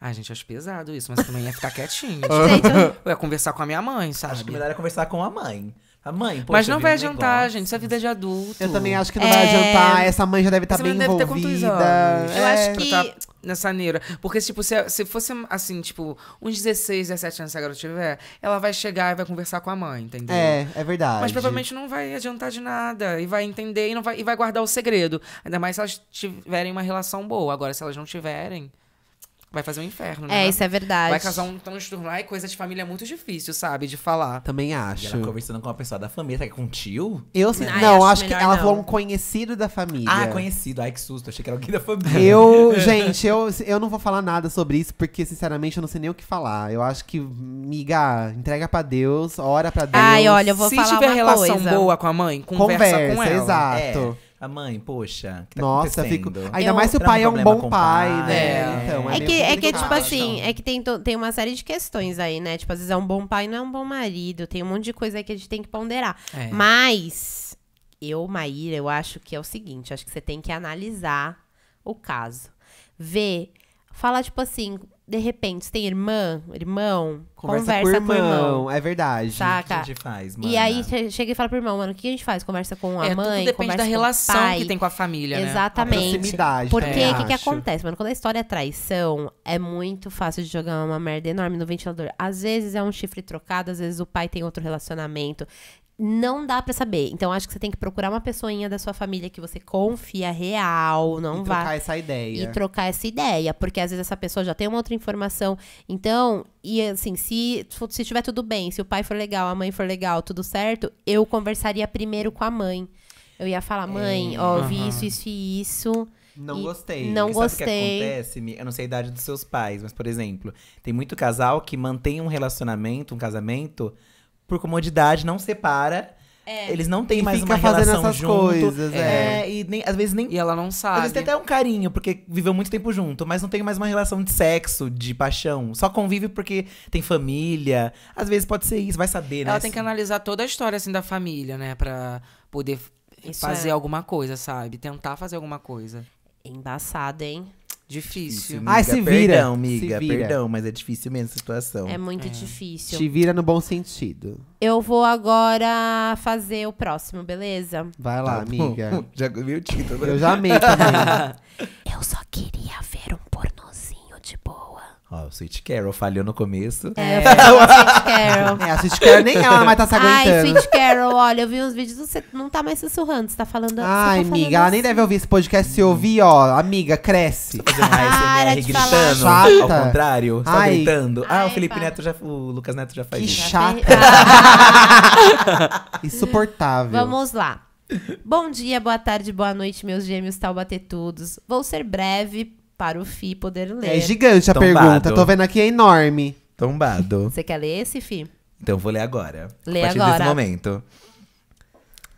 Ai, gente, acho pesado isso, mas também ia ficar quietinho. eu ia conversar com a minha mãe, sabe? Acho que melhor é conversar com a mãe. A mãe, poxa, Mas não vai é adiantar, gente. Isso é vida de adulto. Eu também acho que não vai é. adiantar. Essa mãe já deve estar Essa tá bem deve envolvida. quantos Eu acho é. que. Tá. nessa neira. Porque, tipo, se, se fosse, assim, tipo, uns 16, 17 anos, se a garota tiver, ela vai chegar e vai conversar com a mãe, entendeu? É, é verdade. Mas provavelmente não vai adiantar de nada. E vai entender e, não vai, e vai guardar o segredo. Ainda mais se elas tiverem uma relação boa. Agora, se elas não tiverem, vai fazer um inferno, né? É, isso é verdade. Vai causar um transtorno então, lá e coisa de família é muito difícil, sabe? De falar. Também acho. E ela conversando com uma pessoa da família, tá com um tio? Eu sei. Ah, não, não acho, acho que ela não. falou um conhecido da família. Ah, conhecido. Ai, que susto. Achei que era alguém da família. Eu, gente, eu, eu não vou falar nada sobre isso, porque, sinceramente, eu não sei nem o que falar. Eu acho que, miga, entrega pra Deus, ora pra Deus. Ai, olha, eu vou Se falar Se tiver relação boa com a mãe, conversa, conversa com ela. exato. É a mãe, poxa, que tá Nossa, fico. Ainda eu... mais se o pai é um bom pai, pai, né? É, então, é, é que, é que, é tipo assim, é que tem, tem uma série de questões aí, né? Tipo, às vezes é um bom pai, não é um bom marido. Tem um monte de coisa aí que a gente tem que ponderar. É. Mas, eu, Maíra, eu acho que é o seguinte: acho que você tem que analisar o caso. Ver, falar, tipo assim, de repente, você tem irmã, irmão, conversa, conversa com, o irmão, irmão, É verdade. Saca? O que a gente faz, mano. E aí chega e fala pro irmão, mano, o que a gente faz? Conversa com a é, mãe, tudo depende da relação pai. que tem com a família, né? Exatamente. né? Porque o é, que, que, acontece, mano? Quando a história é traição, é muito fácil de jogar uma merda enorme no ventilador. Às vezes é um chifre trocado, às vezes o pai tem outro relacionamento não dá para saber. Então acho que você tem que procurar uma pessoinha da sua família que você confia real, não e vá trocar essa ideia. E trocar essa ideia, porque às vezes essa pessoa já tem uma outra informação. Então, e assim, se se tiver tudo bem, se o pai for legal, a mãe for legal, tudo certo, eu conversaria primeiro com a mãe. Eu ia falar: "Mãe, é, ó, uh -huh. vi isso, isso e isso". Não e gostei. Não gostei. Sabe o que acontece? Eu não sei a idade dos seus pais, mas por exemplo, tem muito casal que mantém um relacionamento, um casamento por comodidade, não separa. É. Eles não têm e mais uma relação essas junto. Coisas, é. é. e nem, às vezes nem. E ela não sabe. Às vezes tem até um carinho, porque viveu muito tempo junto, mas não tem mais uma relação de sexo, de paixão. Só convive porque tem família. Às vezes pode ser isso, vai saber, né? Ela tem que analisar toda a história, assim, da família, né? Pra poder isso fazer é. alguma coisa, sabe? Tentar fazer alguma coisa. Embaçado, hein? Difícil. Ai, se vira. Perdão, amiga. Se vira. Perdão, mas é difícil mesmo a situação. É muito é. difícil. Te vira no bom sentido. Eu vou agora fazer o próximo, beleza? Vai lá, tá amiga. já comeu o título? Eu já amei também. Eu só queria ver um pornozinho de boa. Ó, oh, Sweet Carol falhou no começo. É, é Sweet Carol. é, a Sweet Carol nem ela mais tá se aguentando. Ai, Sweet Carol, olha, eu vi uns vídeos, você não tá mais sussurrando, você tá falando tá Ai, tá amiga, ela nem assim. deve ouvir esse podcast. Se ouvir, ó, amiga, cresce. Fazer uma ASMR gritando, chata. ao contrário, só tá Ai. gritando. Ah, Ai, o Felipe pá. Neto já, o Lucas Neto já faz que isso. Que chata. Insuportável. Vamos lá. Bom dia, boa tarde, boa noite, meus gêmeos taubatetudos. Vou ser breve, para o Fi poder é ler. É gigante a Tombado. pergunta, tô vendo aqui, é enorme. Tombado. Você quer ler esse, Fi? Então vou ler agora. Lê a partir agora. desse momento.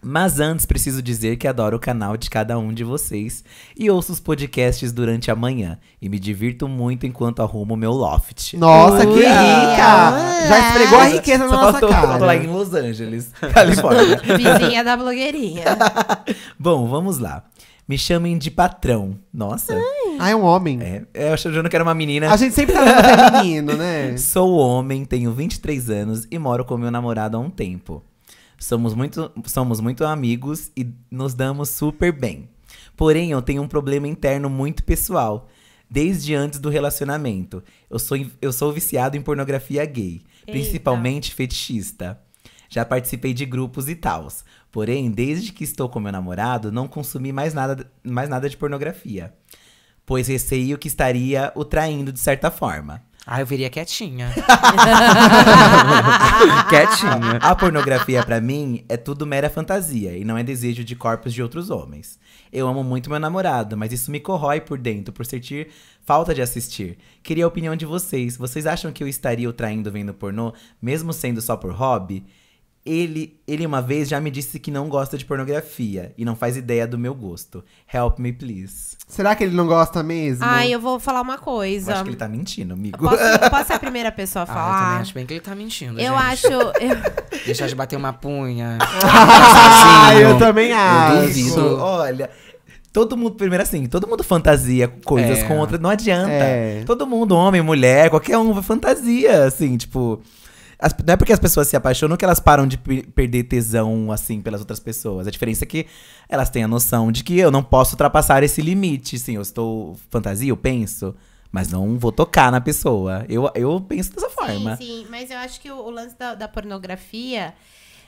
Mas antes preciso dizer que adoro o canal de cada um de vocês e ouço os podcasts durante a manhã e me divirto muito enquanto arrumo meu loft. Nossa, que rica! Já esfregou a riqueza Só na nossa tô, cara. Tô lá em Los Angeles, Califórnia. Vizinha da blogueirinha. Bom, vamos lá. Me chamem de patrão. Nossa. Ah, é um homem. É, é eu achando que era uma menina. A gente sempre tá vendo é menino, né? Sou homem, tenho 23 anos e moro com meu namorado há um tempo. Somos muito, somos muito amigos e nos damos super bem. Porém, eu tenho um problema interno muito pessoal. Desde antes do relacionamento, eu sou, eu sou viciado em pornografia gay, Eita. principalmente fetichista. Já participei de grupos e tals, Porém, desde que estou com meu namorado, não consumi mais nada, mais nada de pornografia. Pois receio que estaria o traindo de certa forma. Ah, eu viria quietinha. quietinha. A pornografia para mim é tudo mera fantasia e não é desejo de corpos de outros homens. Eu amo muito meu namorado, mas isso me corrói por dentro por sentir falta de assistir. Queria a opinião de vocês. Vocês acham que eu estaria o traindo vendo pornô, mesmo sendo só por hobby? Ele, ele uma vez já me disse que não gosta de pornografia e não faz ideia do meu gosto. Help me, please. Será que ele não gosta mesmo? Ai, eu vou falar uma coisa. Eu acho que ele tá mentindo, amigo. Eu posso, eu posso ser a primeira pessoa a falar? Ah, eu também acho bem que ele tá mentindo, Eu gente. acho... Eu... Deixar de bater uma punha. ah, eu também acho. Eu duvido. Olha... Todo mundo, primeiro assim, todo mundo fantasia coisas é. com outras. Não adianta. É. Todo mundo, homem, mulher, qualquer um, fantasia, assim, tipo. As, não é porque as pessoas se apaixonam que elas param de perder tesão, assim, pelas outras pessoas. A diferença é que elas têm a noção de que eu não posso ultrapassar esse limite. Sim, eu estou fantasia, eu penso. Mas não vou tocar na pessoa. Eu, eu penso dessa sim, forma. Sim, mas eu acho que o, o lance da, da pornografia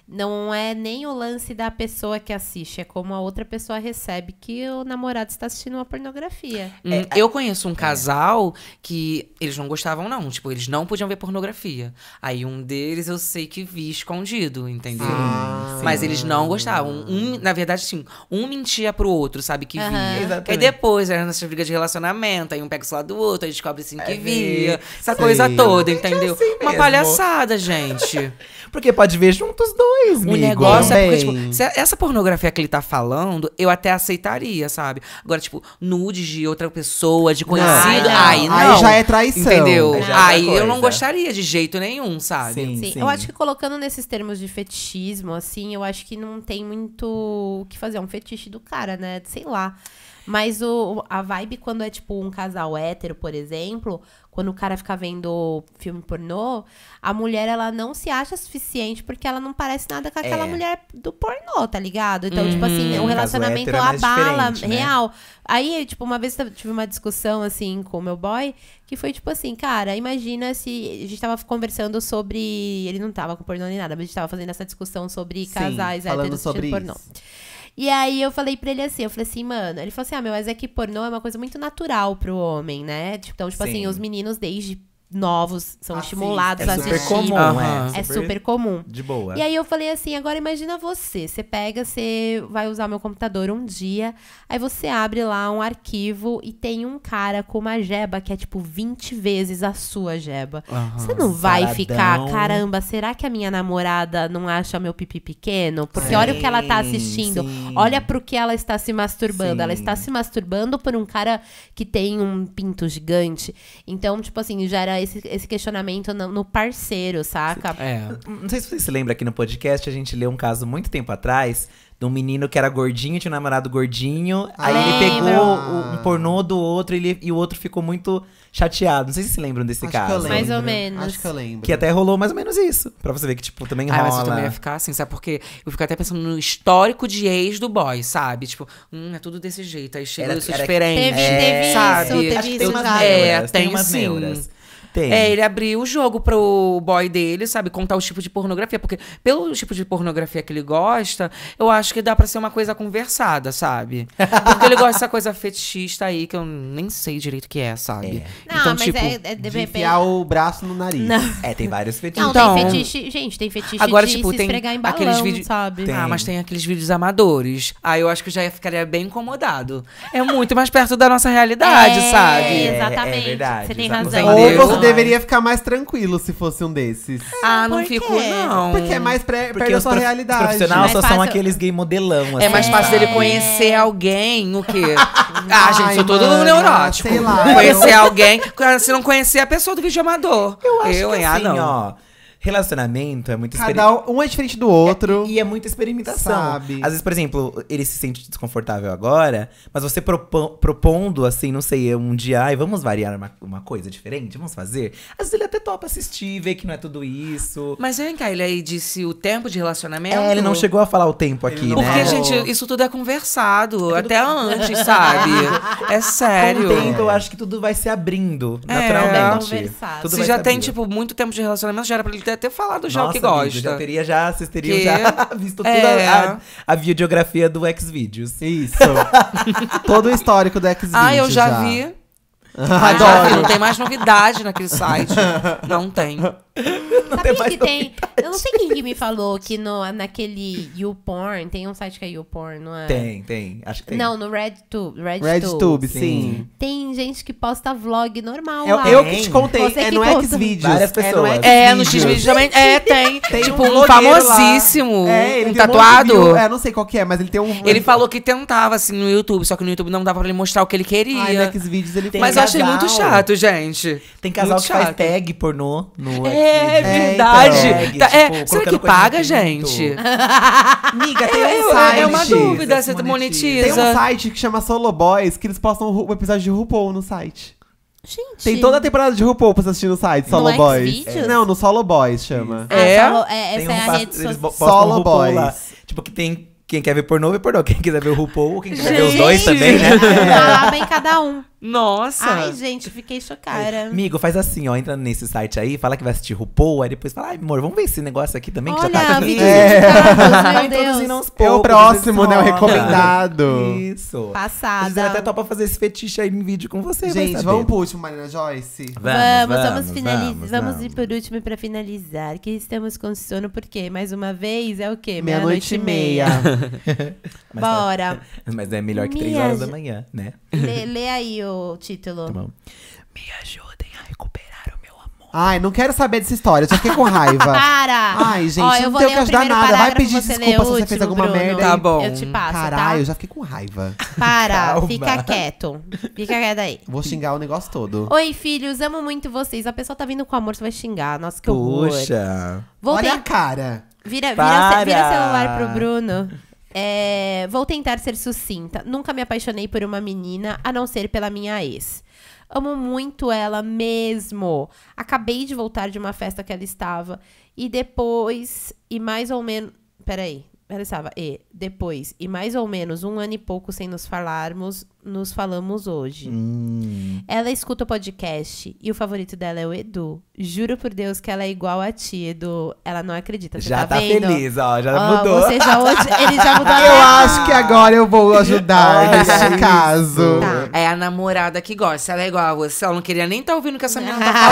não é nem o lance da pessoa que assiste, é como a outra pessoa recebe que o namorado está assistindo uma pornografia. Hum, é, é, eu conheço um é. casal que eles não gostavam, não. Tipo, eles não podiam ver pornografia. Aí um deles eu sei que vi escondido, entendeu? Sim, Mas sim. eles não gostavam. Um, na verdade, sim, um mentia pro outro, sabe, que uhum. via. Exatamente. Aí depois, era nessa briga de relacionamento, aí um pega o celular do outro, aí descobre assim que é, via. Essa sim. coisa toda, é entendeu? Assim uma palhaçada, gente. Porque pode ver juntos dois. O negócio é porque, tipo, se essa pornografia que ele tá falando, eu até aceitaria, sabe? Agora, tipo, nudes de outra pessoa, de conhecido, não. Ah, aí não. Aí já é traição. Entendeu? Aí, é eu não gostaria de jeito nenhum, sabe? Sim, Sim, eu acho que colocando nesses termos de fetichismo, assim, eu acho que não tem muito o que fazer. É um fetiche do cara, né? Sei lá. Mas o, a vibe quando é, tipo, um casal hétero, por exemplo, quando o cara fica vendo filme pornô, a mulher ela não se acha suficiente porque ela não parece nada com aquela é. mulher do pornô, tá ligado? Então, uhum. tipo assim, uhum. o relacionamento é abala né? real. Aí, tipo, uma vez eu tive uma discussão assim com o meu boy, que foi tipo assim, cara, imagina se a gente tava conversando sobre, ele não tava com pornô nem nada, mas a gente tava fazendo essa discussão sobre casais Sim, falando sobre pornô. Isso. E aí eu falei pra ele assim, eu falei assim, mano, ele falou assim, ah, meu, mas é que pornô é uma coisa muito natural pro homem, né? então, tipo assim, Sim. assim, os meninos desde novos são ah, estimulados é a assistir. Comum, uhum. É super comum, é. super comum. De boa. E aí eu falei assim, agora imagina você, você pega, você vai usar meu computador um dia, aí você abre lá um arquivo e tem um cara com uma jeba que é tipo 20 vezes a sua jeba. Uhum. Você não vai Saradão. ficar, caramba, será que a minha namorada não acha meu pipi pequeno? Porque sim, olha o que ela tá assistindo, sim. olha pro que ela está se masturbando. Sim. Ela está se masturbando por um cara que tem um pinto gigante. Então, tipo assim, já era esse, esse questionamento no, no parceiro, saca? É. Não sei se você se lembra aqui no podcast, a gente leu um caso muito tempo atrás de um menino que era gordinho, tinha um namorado gordinho. Ah, aí ele pegou um pornô do outro ele, e o outro ficou muito chateado. Não sei se vocês lembram desse Acho caso. Que mais ou né? menos. Acho que eu lembro. Que até rolou mais ou menos isso. Pra você ver que, tipo, também rola. Ah, mas eu também ia ficar assim, sabe? Porque eu fico até pensando no histórico de ex do boy, sabe? Tipo, hum, é tudo desse jeito. Aí chega era, isso era, diferente. Teve, é, teve sabe? Isso, teve Acho que tem umas é, neuras. É, tem, tem umas sim. neuras. Tem. É, ele abriu o jogo pro boy dele, sabe? Contar o tipo de pornografia. Porque pelo tipo de pornografia que ele gosta, eu acho que dá pra ser uma coisa conversada, sabe? Porque ele gosta dessa coisa fetichista aí, que eu nem sei direito o que é, sabe? É. Não, então, mas tipo, é, é de, enfiar o braço no nariz. Não. É, tem vários fetiches. Não, então, tem fetiche, gente, tem fetiche agora, tipo, tem esfregar em balão, aqueles vídeos, sabe? Tem. Ah, mas tem aqueles vídeos amadores. Aí ah, eu acho que eu já ficaria bem incomodado. É muito mais perto da nossa realidade, é, sabe? É, é exatamente. É, verdade. Você tem razão. Ou você deveria ficar mais tranquilo se fosse um desses. Ah, ah não fico, não. Porque é mais pré, Porque perto da sua prof- realidade. profissionais Mais só são aqueles gay modelão, assim. É mais assim. fácil dele conhecer alguém, o quê? ah, gente, sou todo mano, neurótico. sei lá, Conhecer alguém. Se não conhecer a pessoa do vídeo amador. Eu acho que é assim, ó, relacionamento é muito Cada um é diferente do outro. É, e é muita experimentação. Sabe? Às vezes, por exemplo, ele se sente desconfortável agora, mas você propondo, assim, não sei, um dia, ai, vamos variar uma, uma coisa diferente, vamos fazer. Às vezes ele até topa assistir, vê que não é tudo isso. Mas vem cá, ele aí disse o tempo de relacionamento. É, ele não chegou a falar o tempo aqui, ele né? Porque, gente, isso tudo é conversado, é tudo... até antes, sabe? é sério. Com o tempo, eu acho que tudo vai se abrindo, é, naturalmente. É, tudo se já tem, tipo, muito tempo de relacionamento, já era pra ele ter podia ter falado já Nossa, o que gosta. Já teria já, vocês teriam que... já visto é... toda a, a videografia do Xvideos. Isso. Todo o histórico do Xvideos. Ah, eu já, já. vi. Adoro. não tem mais novidade naquele site. Não tem. Não Sabe tem mais que tem? Eu não sei quem que me falou que no, naquele YouPorn, tem um site que é YouPorn, não é? Tem, tem. Acho que tem. Não, no RedTube. RedTube, RedTube, sim. Tem gente que posta vlog normal lá. Eu, que te contei, Você é, é, é no Xvideos. Várias pessoas. É, no É, no também. É, tem. Tem tipo, um um famosíssimo. É, ele um tem tatuado. view. É, não sei qual que é, mas ele tem um... Ele falou que tentava, assim, no YouTube, só que no YouTube não dava pra ele mostrar o que ele Ai, queria. no Xvideos ele Mas achei muito chato, gente. Tem casal muito que chato. faz tag pornô no. É, verdade. É, então, tag, tá, é, tipo, será que paga, gente? Amiga, tem é, um site. É uma dúvida se monetiza. Tem um site que chama Solo Boys que eles postam o episódio de RuPaul no site. Gente. Tem toda a temporada de RuPaul pra você assistir no site, Solo no Boys. É. Não, no Solo Boys chama. Ah, é? Solo, é essa um, é a rede social. Solo Boys. Lá. Tipo, que tem. Quem quer ver pornô, vê pornô. Quem quiser ver o RuPaul, quem quiser Gente. ver os dois também, né? Tá bem cada um. Nossa! Ai, gente, fiquei chocada. Amigo, faz assim, ó. Entra nesse site aí, fala que vai assistir RuPaul, aí depois fala, ai, amor, vamos ver esse negócio aqui também, que já tá aqui. É. Vai É o próximo, né? O recomendado. Isso. Passada. Gisele até topa fazer esse fetiche aí em vídeo com você, Gente, vamos pro último, Marina Joyce. Vamos, vamos, vamos finalizar. Vamos, vamos, ir por último pra finalizar. Que estamos com sono, porque mais uma vez é o quê? Meia-noite Meia e meia. meia. É- Bora. Mas é melhor que três horas da manhã, né? Lê, lê aí o o título. Tá Me ajudem a recuperar o meu amor. Ai, não quero saber dessa história, eu só fiquei com raiva. Para! Ai, gente, Ó, eu não tenho que ajudar nada. Vai pedir desculpas desculpa se você fez alguma Bruno. merda. Tá bom. Eu te passo, tá? Caralho, eu já fiquei com raiva. Para, Calma. fica quieto. Fica quieto aí. Vou xingar o negócio todo. Oi, filhos, amo muito vocês. A pessoa tá vindo com amor, você vai xingar. Nossa, que horror. Puxa. Olha a cara. Vira, vira, vira o celular pro Bruno. É, vou tentar ser sucinta. Nunca me apaixonei por uma menina, a não ser pela minha ex. Amo muito ela mesmo. Acabei de voltar de uma festa que ela estava. E depois, e mais ou menos. Peraí. Ela estava. E depois e mais ou menos um ano e pouco sem nos falarmos, nos falamos hoje. Hum. Ela escuta o podcast e o favorito dela é o Edu. Juro por Deus que ela é igual a ti, Edu. Ela não acredita. Você já tá, tá vendo? feliz, ó. Já mudou. Você já, hoje ele já mudou. eu acho que agora eu vou ajudar nesse caso. Tá. É a namorada que gosta. Ela é igual a você. Ela não queria nem estar tá ouvindo o que essa menina tá ah.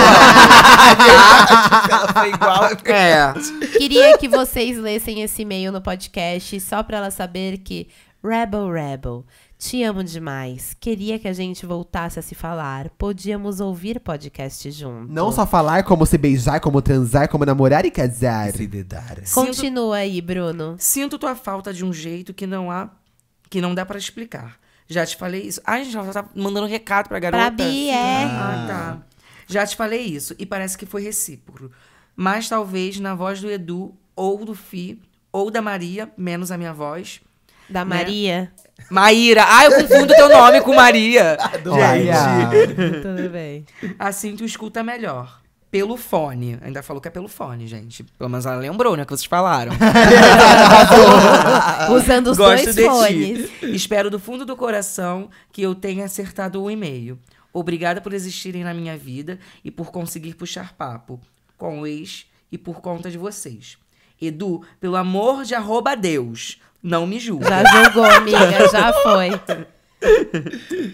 falando. ela foi igual. É. Queria que vocês lessem esse e-mail no podcast só pra para ela saber que Rebel Rebel, te amo demais. Queria que a gente voltasse a se falar. Podíamos ouvir podcast junto. Não só falar, como se beijar, como transar, como namorar e casar. Se dedar. Continua aí, Bruno. Sinto tua falta de um jeito que não há, que não dá para explicar. Já te falei isso. Ai, gente, ela tá mandando recado pra garota. Pra Bi, é. Ah, ah, tá. Já te falei isso. E parece que foi recíproco. Mas talvez na voz do Edu ou do Fi ou da Maria, menos a minha voz. Da né? Maria? Maíra. Ah, eu confundo teu nome com Maria. Ah, gente. Tudo bem. Assim tu escuta melhor. Pelo fone. Ainda falou que é pelo fone, gente. Pelo menos ela lembrou, né? Que vocês falaram. Usando os Gosto dois fones. Ti. Espero do fundo do coração que eu tenha acertado o e-mail. Obrigada por existirem na minha vida e por conseguir puxar papo com o ex e por conta de vocês. Edu, pelo amor de arroba Deus, não me julga. Já julgou, amiga, já foi.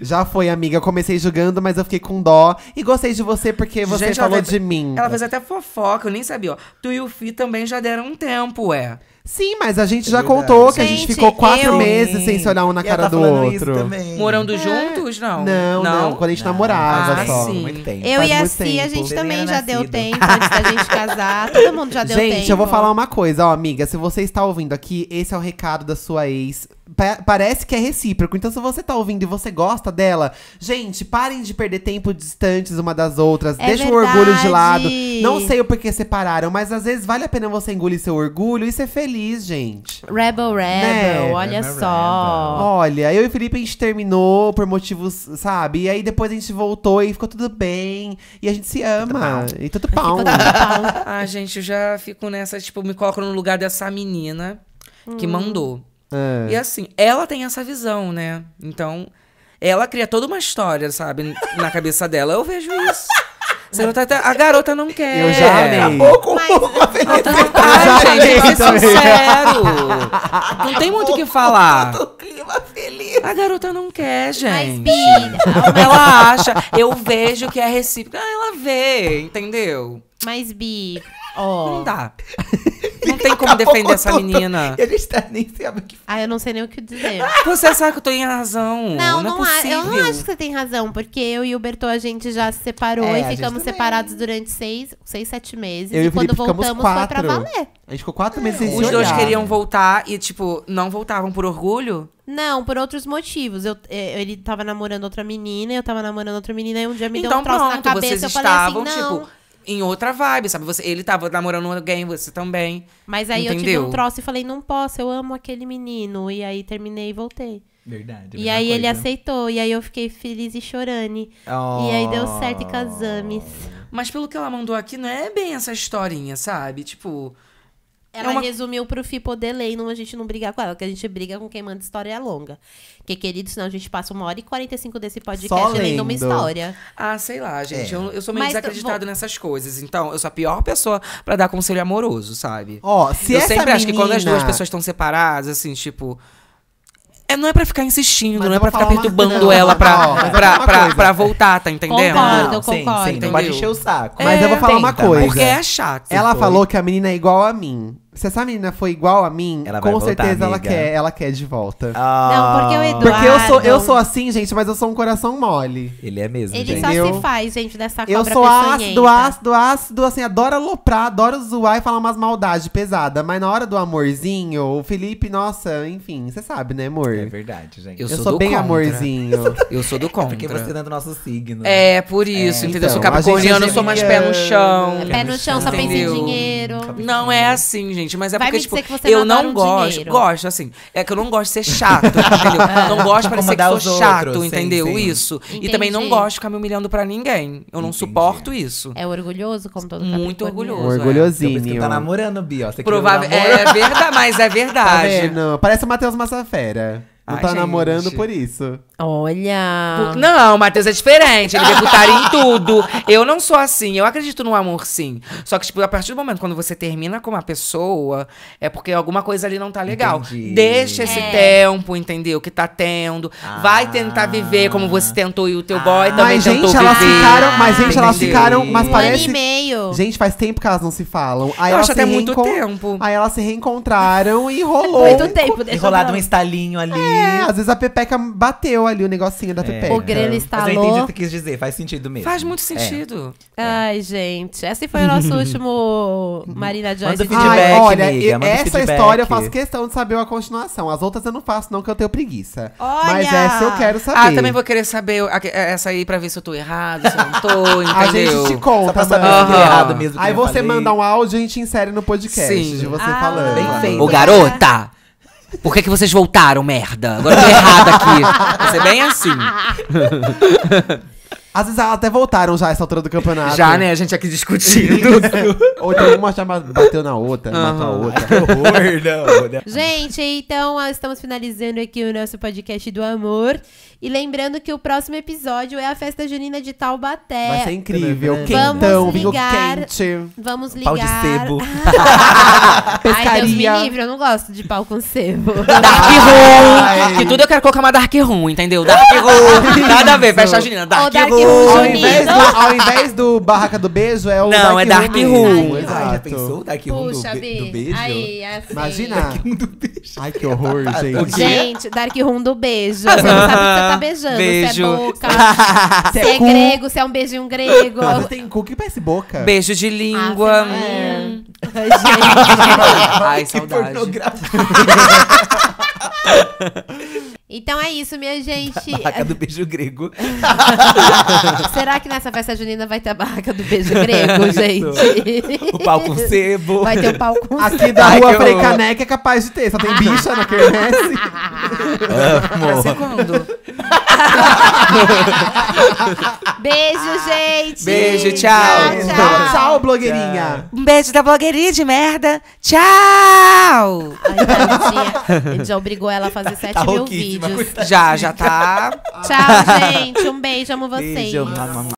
Já foi, amiga. Eu comecei julgando, mas eu fiquei com dó. E gostei de você porque você Gente, falou fez, de mim. Ela fez até fofoca, eu nem sabia. Ó. Tu e o Fi também já deram um tempo, é. Sim, mas a gente é já contou que a gente, ficou quatro eu... meses sem se olhar um na e cara tá do outro. Morando é. juntos, não. não? Não, não. Quando a gente não. namorava ah, só. Sim. Muito tempo. Eu Faz e a Cia, a gente também já deu tempo antes da gente casar. Todo mundo já deu gente, tempo. Gente, eu vou falar uma coisa, ó, amiga. Se você está ouvindo aqui, esse é o recado da sua ex parece que é recíproco. Então, se você tá ouvindo e você gosta dela, gente, parem de perder tempo distantes uma das outras. É deixa verdade. o orgulho de lado. Não sei o porquê separaram, mas às vezes vale a pena você engolir seu orgulho e ser feliz, gente. Rebel Rebel, né? olha rebel, só. Rebel. Olha, eu e Felipe a gente terminou por motivos, sabe? E aí depois a gente voltou e ficou tudo bem. E a gente se ama. Tudo e tudo pau. ah, gente, eu já fico nessa, tipo, me coloco no lugar dessa menina que hum. mandou. É. E assim, ela tem essa visão, né? Então, ela cria toda uma história, sabe? Na cabeça dela. Eu vejo isso. Você não tá, a garota não quer. Eu já é. amei. Pouco, Mas... Ela né? tá ah, gente. Vai ser sincero. Não tem muito o que falar. clima feliz. A garota não quer, gente. Mas, Bi, ela acha. Eu vejo que é recíproco. Ah, ela vê, entendeu? Mas, Bi, Não dá não tem como defender essa tudo. menina. E a gente tá nem sabe o que. Ah, eu não sei nem o que dizer. Você sabe que eu tenho em razão. Não, não, é não é a, eu não acho que você tem razão, porque eu e o Bertô a gente já se separou é, e ficamos separados durante seis, seis, sete meses. Eu e, e quando voltamos quatro. foi pra valer. A gente ficou quatro é. meses sem Os dois queriam voltar e, tipo, não voltavam por orgulho? Não, por outros motivos. Eu, é, ele tava namorando outra menina, eu tava namorando outra menina, e um dia me então, deu um troço pronto, na cabeça. Vocês eu falei assim, estavam, assim, não, tipo, em outra vibe, sabe? Você, ele tava namorando alguém, você também. Mas aí entendeu? eu tive um troço e falei, não posso, eu amo aquele menino. E aí terminei e voltei. Verdade. E aí coisa. ele aceitou. E aí eu fiquei feliz e chorando. Oh. E aí deu certo e casamos. Oh. Mas pelo que ela mandou aqui, não é bem essa historinha, sabe? Tipo. É ela é uma... resumiu pro Fipo Delay, não a gente não brigar com ela, que a gente briga com quem manda história longa. Que, querido, senão a gente passa uma hora e 45 desse podcast lendo uma história. Ah, sei lá, gente. É. Eu, eu, sou meio Mas, desacreditado nessas coisas. Então, eu sou a pior pessoa para dar conselho amoroso, sabe? Ó, oh, se Eu essa sempre menina... acho que quando as duas pessoas estão separadas, assim, tipo. É, não é pra ficar insistindo, mas não é pra ficar perturbando uma... ela pra, não, pra, pra, pra, pra, voltar, tá entendendo? Concordo, não, sim, concordo. Sim, não pode encher o saco. É. Mas eu vou falar tenta, uma coisa. Porque é chato. Ela foi. falou que a menina é igual a mim se essa menina foi igual a mim, ela com certeza voltar, ela quer, ela quer de volta. Ah. Não, porque o Eduardo. Porque eu sou, eu sou assim, gente, mas eu sou um coração mole. Ele é mesmo. Ele só se faz, gente, dessa cobra Eu sou ácido, ácido, ácido, assim, adoro aloprar, adoro zoar e falar umas maldades pesadas. Mas na hora do amorzinho, o Felipe, nossa, enfim, você sabe, né, amor? É verdade, gente. Eu, eu sou, sou bem contra. amorzinho. eu sou do é contra. porque você é do nosso signo. Né? É, por é. isso, é, entendeu? Então, eu sou capricorniano, eu sou mais pé no chão. pé no chão, só pensa em dinheiro. Não é assim, gente gente, mas é Vai porque, tipo, eu não um gosto. Dinheiro. Gosto, assim. É que eu não gosto de ser chato, entendeu? É. Não gosto de parecer que sou chato, outros, entendeu? Sim, sim. Isso. Entendi. E também não gosto de ficar me humilhando pra ninguém. Eu não Entendi. suporto isso. É orgulhoso, como todo Muito orgulhoso. Orgulhosinho. É. Tá namorando, Bi, ó. Você Provável... Um é, é verdade, mas é tá verdade. Tá Parece o Matheus Massafera. Não Ai, tá gente. namorando por isso. Olha. Não, o Matheus é diferente. Ele vê é putaria em tudo. Eu não sou assim. Eu acredito no amor, sim. Só que, tipo, a partir do momento quando você termina com uma pessoa, é porque alguma coisa ali não tá legal. Entendi. Deixa esse é. tempo, entendeu? Que tá tendo. Ah. Vai tentar viver como você tentou e o teu ah. boy também mas, tentou gente, viver. Elas ficaram, mas, gente, elas ficaram. Mas um parece. Ano e meio. Gente, faz tempo que elas não se falam. Aí Eu acho até muito tempo. Aí elas se reencontraram e rolou. Muito tempo. Enrolado um estalinho ali. É. É, às vezes a pepeca bateu ali o negocinho da é. pepeca. O grelho Mas eu entendi o que você quis dizer, faz sentido mesmo. Faz muito é. sentido. É. Ai, gente. Esse foi o nosso último Marina Joyce. Manda feedback. Ai, olha, amiga, manda essa feedback. história eu faço questão de saber a continuação. As outras eu não faço, não, que eu tenho preguiça. Olha! Mas essa eu quero saber. Ah, também vou querer saber essa aí pra ver se eu tô errado, se eu não tô, entendeu? A gente te Só pra conta, saber se eu errado mesmo. Aí você falei. manda um áudio e a gente insere no podcast Sim. de você Ah, falando. Bem tá. feito. Ô, garota! Por que, que vocês voltaram, merda? Agora eu tô errado aqui. Você ser bem assim. Às vezes até voltaram já essa altura do campeonato. Já, né? A gente aqui discutindo. Ou então uma já bateu na outra, uhum. matou a outra. Que horror, não, né, né? Gente, então estamos finalizando aqui o nosso podcast do amor. E lembrando que o próximo episódio é a festa junina de Taubaté. Vai ser incrível. Vamos Quentão, ligar, quente. Vamos ligar. Pau de sebo. Ai, Deus me livre, eu não gosto de pau com sebo. Dark room. Que tudo eu quero colocar uma dark room, entendeu? Dark room. Nada a ver, festa junina. dark room ao, invés do, ao invés do Barraca do Beijo, é o Não, Dark é Dark Room. Ai, Ai, já pensou? Dark Room do, Puxa, be- do beijo? Aí, assim. Imagina. Dark Room do beijo. Ai, que horror, gente. Gente, Dark Room do beijo. Você não sabe o que você tá beijando. Se é Beijo. boca, se é, é grego, se é um beijinho grego. Quando tem cu que parece boca. Beijo de língua. Ah, é. Gente. Ai, saudade. pornografia. Então é isso, minha gente. Barraca do beijo grego. Será que nessa festa junina vai ter a barraca do beijo grego, gente? o pau com sebo. Vai ter o pau com Aqui da rua Frei Caneca é capaz de ter. Só tem bicha na quermesse. Amor. Segundo. beijo, gente. Beijo, tchau. Tchau, tchau. tchau blogueirinha. Tchau. Um beijo da blogueirinha de merda. Tchau. Ai, a gente já obrigou ela a fazer tá, 7 tá mil vídeos vídeos. Já, já tá. Tchau, gente. Um beijo, amo vocês. Beijo.